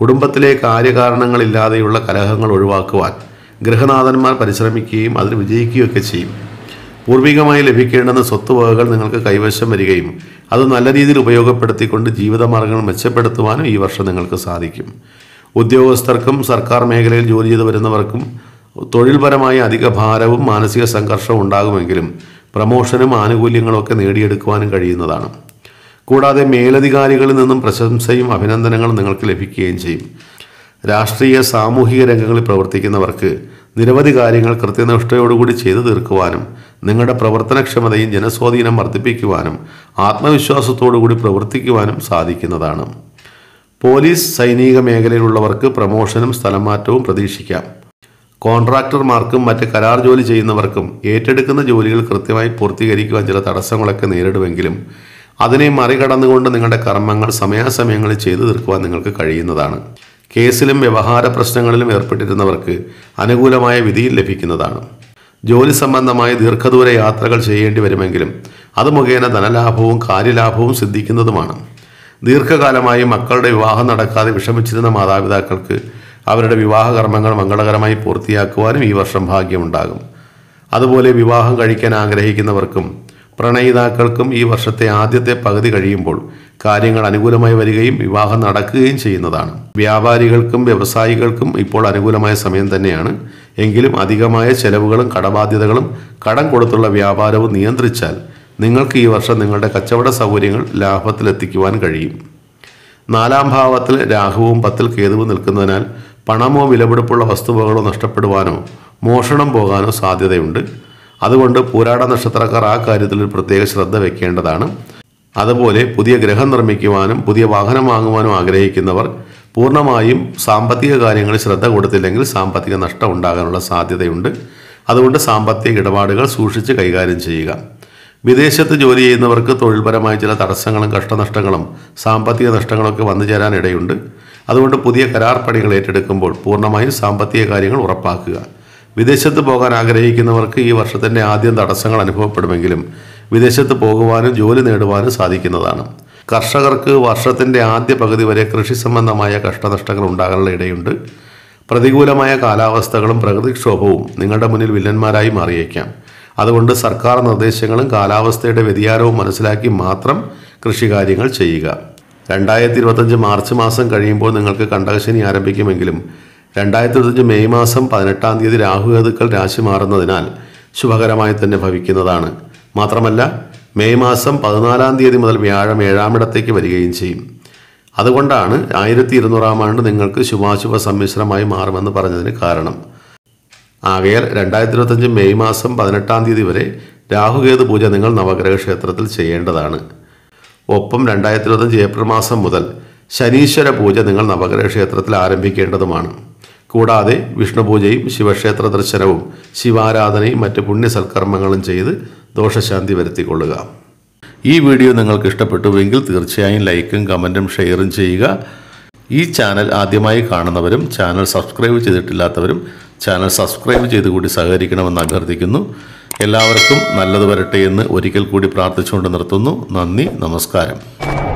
കുടുംബത്തിലെ കാര്യകാരണങ്ങളില്ലാതെയുള്ള കലഹങ്ങൾ ഒഴിവാക്കുവാൻ ഗൃഹനാഥന്മാർ പരിശ്രമിക്കുകയും അതിൽ ഒക്കെ ചെയ്യും പൂർവികമായി ലഭിക്കേണ്ടുന്ന സ്വത്തുവകകൾ നിങ്ങൾക്ക് കൈവശം വരികയും അത് നല്ല രീതിയിൽ ഉപയോഗപ്പെടുത്തിക്കൊണ്ട് ജീവിതമാർഗങ്ങൾ മെച്ചപ്പെടുത്തുവാനും ഈ വർഷം നിങ്ങൾക്ക് സാധിക്കും ഉദ്യോഗസ്ഥർക്കും സർക്കാർ മേഖലയിൽ ജോലി ചെയ്തു വരുന്നവർക്കും തൊഴിൽപരമായ അധിക ഭാരവും മാനസിക സംഘർഷവും ഉണ്ടാകുമെങ്കിലും പ്രമോഷനും ആനുകൂല്യങ്ങളൊക്കെ നേടിയെടുക്കുവാനും കഴിയുന്നതാണ് കൂടാതെ മേലധികാരികളിൽ നിന്നും പ്രശംസയും അഭിനന്ദനങ്ങളും നിങ്ങൾക്ക് ലഭിക്കുകയും ചെയ്യും രാഷ്ട്രീയ സാമൂഹിക രംഗങ്ങളിൽ പ്രവർത്തിക്കുന്നവർക്ക് നിരവധി കാര്യങ്ങൾ കൃത്യനിഷ്ഠയോടുകൂടി ചെയ്തു തീർക്കുവാനും നിങ്ങളുടെ പ്രവർത്തനക്ഷമതയും ജനസ്വാധീനം വർദ്ധിപ്പിക്കുവാനും ആത്മവിശ്വാസത്തോടുകൂടി പ്രവർത്തിക്കുവാനും സാധിക്കുന്നതാണ് പോലീസ് സൈനിക മേഖലയിലുള്ളവർക്ക് പ്രമോഷനും സ്ഥലമാറ്റവും പ്രതീക്ഷിക്കാം കോൺട്രാക്ടർമാർക്കും മറ്റ് കരാർ ജോലി ചെയ്യുന്നവർക്കും ഏറ്റെടുക്കുന്ന ജോലികൾ കൃത്യമായി പൂർത്തീകരിക്കുവാൻ ചില തടസ്സങ്ങളൊക്കെ നേരിടുമെങ്കിലും അതിനെ മറികടന്നുകൊണ്ട് നിങ്ങളുടെ കർമ്മങ്ങൾ സമയാസമയങ്ങളിൽ ചെയ്തു തീർക്കുവാൻ നിങ്ങൾക്ക് കഴിയുന്നതാണ് കേസിലും വ്യവഹാര പ്രശ്നങ്ങളിലും ഏർപ്പെട്ടിരുന്നവർക്ക് അനുകൂലമായ വിധിയിൽ ലഭിക്കുന്നതാണ് ജോലി സംബന്ധമായ ദീർഘദൂര യാത്രകൾ ചെയ്യേണ്ടി വരുമെങ്കിലും അത് മുഖേന ധനലാഭവും കാര്യലാഭവും സിദ്ധിക്കുന്നതുമാണ് ദീർഘകാലമായി മക്കളുടെ വിവാഹം നടക്കാതെ വിഷമിച്ചിരുന്ന മാതാപിതാക്കൾക്ക് അവരുടെ വിവാഹ കർമ്മങ്ങൾ മംഗളകരമായി പൂർത്തിയാക്കുവാനും ഈ വർഷം ഭാഗ്യമുണ്ടാകും അതുപോലെ വിവാഹം കഴിക്കാൻ ആഗ്രഹിക്കുന്നവർക്കും പ്രണയിതാക്കൾക്കും ഈ വർഷത്തെ ആദ്യത്തെ പകുതി കഴിയുമ്പോൾ കാര്യങ്ങൾ അനുകൂലമായി വരികയും വിവാഹം നടക്കുകയും ചെയ്യുന്നതാണ് വ്യാപാരികൾക്കും വ്യവസായികൾക്കും ഇപ്പോൾ അനുകൂലമായ സമയം തന്നെയാണ് എങ്കിലും അധികമായ ചെലവുകളും കടബാധ്യതകളും കടം കൊടുത്തുള്ള വ്യാപാരവും നിയന്ത്രിച്ചാൽ നിങ്ങൾക്ക് ഈ വർഷം നിങ്ങളുടെ കച്ചവട സൗകര്യങ്ങൾ ലാഭത്തിലെത്തിക്കുവാൻ കഴിയും നാലാം ഭാവത്തിൽ രാഹുവും പത്തിൽ കേതുവും നിൽക്കുന്നതിനാൽ പണമോ വിലപിടിപ്പുള്ള വസ്തുവകളോ നഷ്ടപ്പെടുവാനോ മോഷണം പോകാനോ സാധ്യതയുണ്ട് അതുകൊണ്ട് പുരാട നക്ഷത്രക്കാർ ആ കാര്യത്തിൽ ഒരു പ്രത്യേക ശ്രദ്ധ വെക്കേണ്ടതാണ് അതുപോലെ പുതിയ ഗ്രഹം നിർമ്മിക്കുവാനും പുതിയ വാഹനം വാങ്ങുവാനും ആഗ്രഹിക്കുന്നവർ പൂർണ്ണമായും സാമ്പത്തിക കാര്യങ്ങളിൽ ശ്രദ്ധ കൊടുത്തില്ലെങ്കിൽ സാമ്പത്തിക നഷ്ടം ഉണ്ടാകാനുള്ള സാധ്യതയുണ്ട് അതുകൊണ്ട് സാമ്പത്തിക ഇടപാടുകൾ സൂക്ഷിച്ച് കൈകാര്യം ചെയ്യുക വിദേശത്ത് ജോലി ചെയ്യുന്നവർക്ക് തൊഴിൽപരമായ ചില തടസ്സങ്ങളും കഷ്ടനഷ്ടങ്ങളും സാമ്പത്തിക നഷ്ടങ്ങളൊക്കെ വന്നു ചേരാനിടയുണ്ട് ഇടയുണ്ട് അതുകൊണ്ട് പുതിയ കരാർ പണികൾ ഏറ്റെടുക്കുമ്പോൾ പൂർണ്ണമായും സാമ്പത്തിക കാര്യങ്ങൾ ഉറപ്പാക്കുക വിദേശത്ത് പോകാൻ ആഗ്രഹിക്കുന്നവർക്ക് ഈ വർഷത്തിൻ്റെ ആദ്യം തടസ്സങ്ങൾ അനുഭവപ്പെടുമെങ്കിലും വിദേശത്ത് പോകുവാനും ജോലി നേടുവാനും സാധിക്കുന്നതാണ് കർഷകർക്ക് വർഷത്തിൻ്റെ ആദ്യ പകുതി വരെ കൃഷി സംബന്ധമായ കഷ്ടനഷ്ടങ്ങൾ ഉണ്ടാകാനുള്ള ഇടയുണ്ട് പ്രതികൂലമായ കാലാവസ്ഥകളും പ്രകൃതിക്ഷോഭവും നിങ്ങളുടെ മുന്നിൽ വില്ലന്മാരായി മാറിയേക്കാം അതുകൊണ്ട് സർക്കാർ നിർദ്ദേശങ്ങളും കാലാവസ്ഥയുടെ വ്യതിയാനവും മനസ്സിലാക്കി മാത്രം കൃഷികാര്യങ്ങൾ ചെയ്യുക രണ്ടായിരത്തി ഇരുപത്തഞ്ച് മാർച്ച് മാസം കഴിയുമ്പോൾ നിങ്ങൾക്ക് കണ്ടകശനി ആരംഭിക്കുമെങ്കിലും രണ്ടായിരത്തി ഇരുപത്തഞ്ച് മെയ് മാസം പതിനെട്ടാം തീയതി രാഹുകേതുക്കൾ രാശി മാറുന്നതിനാൽ ശുഭകരമായി തന്നെ ഭവിക്കുന്നതാണ് മാത്രമല്ല മെയ് മാസം പതിനാലാം തീയതി മുതൽ വ്യാഴം ഏഴാമിടത്തേക്ക് വരികയും ചെയ്യും അതുകൊണ്ടാണ് ആയിരത്തി ഇരുന്നൂറാം ആണ്ട് നിങ്ങൾക്ക് ശുഭാശുഭ സമ്മിശ്രമായി മാറുമെന്ന് പറഞ്ഞതിന് കാരണം ആകയാൽ രണ്ടായിരത്തി ഇരുപത്തഞ്ച് മെയ് മാസം പതിനെട്ടാം തീയതി വരെ രാഹുകേതു പൂജ നിങ്ങൾ നവഗ്രഹ ക്ഷേത്രത്തിൽ ചെയ്യേണ്ടതാണ് ഒപ്പം രണ്ടായിരത്തി ഇരുപത്തഞ്ച് ഏപ്രിൽ മാസം മുതൽ ശനീശ്വര പൂജ നിങ്ങൾ നവഗ്രഹ ക്ഷേത്രത്തിൽ ആരംഭിക്കേണ്ടതുമാണ് കൂടാതെ വിഷ്ണു പൂജയും ശിവക്ഷേത്ര ദർശനവും ശിവാരാധനയും മറ്റ് പുണ്യ സൽക്കർമ്മങ്ങളും ചെയ്ത് ദോഷശാന്തി വരുത്തിക്കൊള്ളുക ഈ വീഡിയോ നിങ്ങൾക്ക് ഇഷ്ടപ്പെട്ടുവെങ്കിൽ തീർച്ചയായും ലൈക്കും കമൻറ്റും ഷെയറും ചെയ്യുക ഈ ചാനൽ ആദ്യമായി കാണുന്നവരും ചാനൽ സബ്സ്ക്രൈബ് ചെയ്തിട്ടില്ലാത്തവരും ചാനൽ സബ്സ്ക്രൈബ് ചെയ്ത് കൂടി സഹകരിക്കണമെന്ന് അഭ്യർത്ഥിക്കുന്നു എല്ലാവർക്കും നല്ലത് വരട്ടെ എന്ന് ഒരിക്കൽ കൂടി പ്രാർത്ഥിച്ചുകൊണ്ട് നിർത്തുന്നു നന്ദി നമസ്കാരം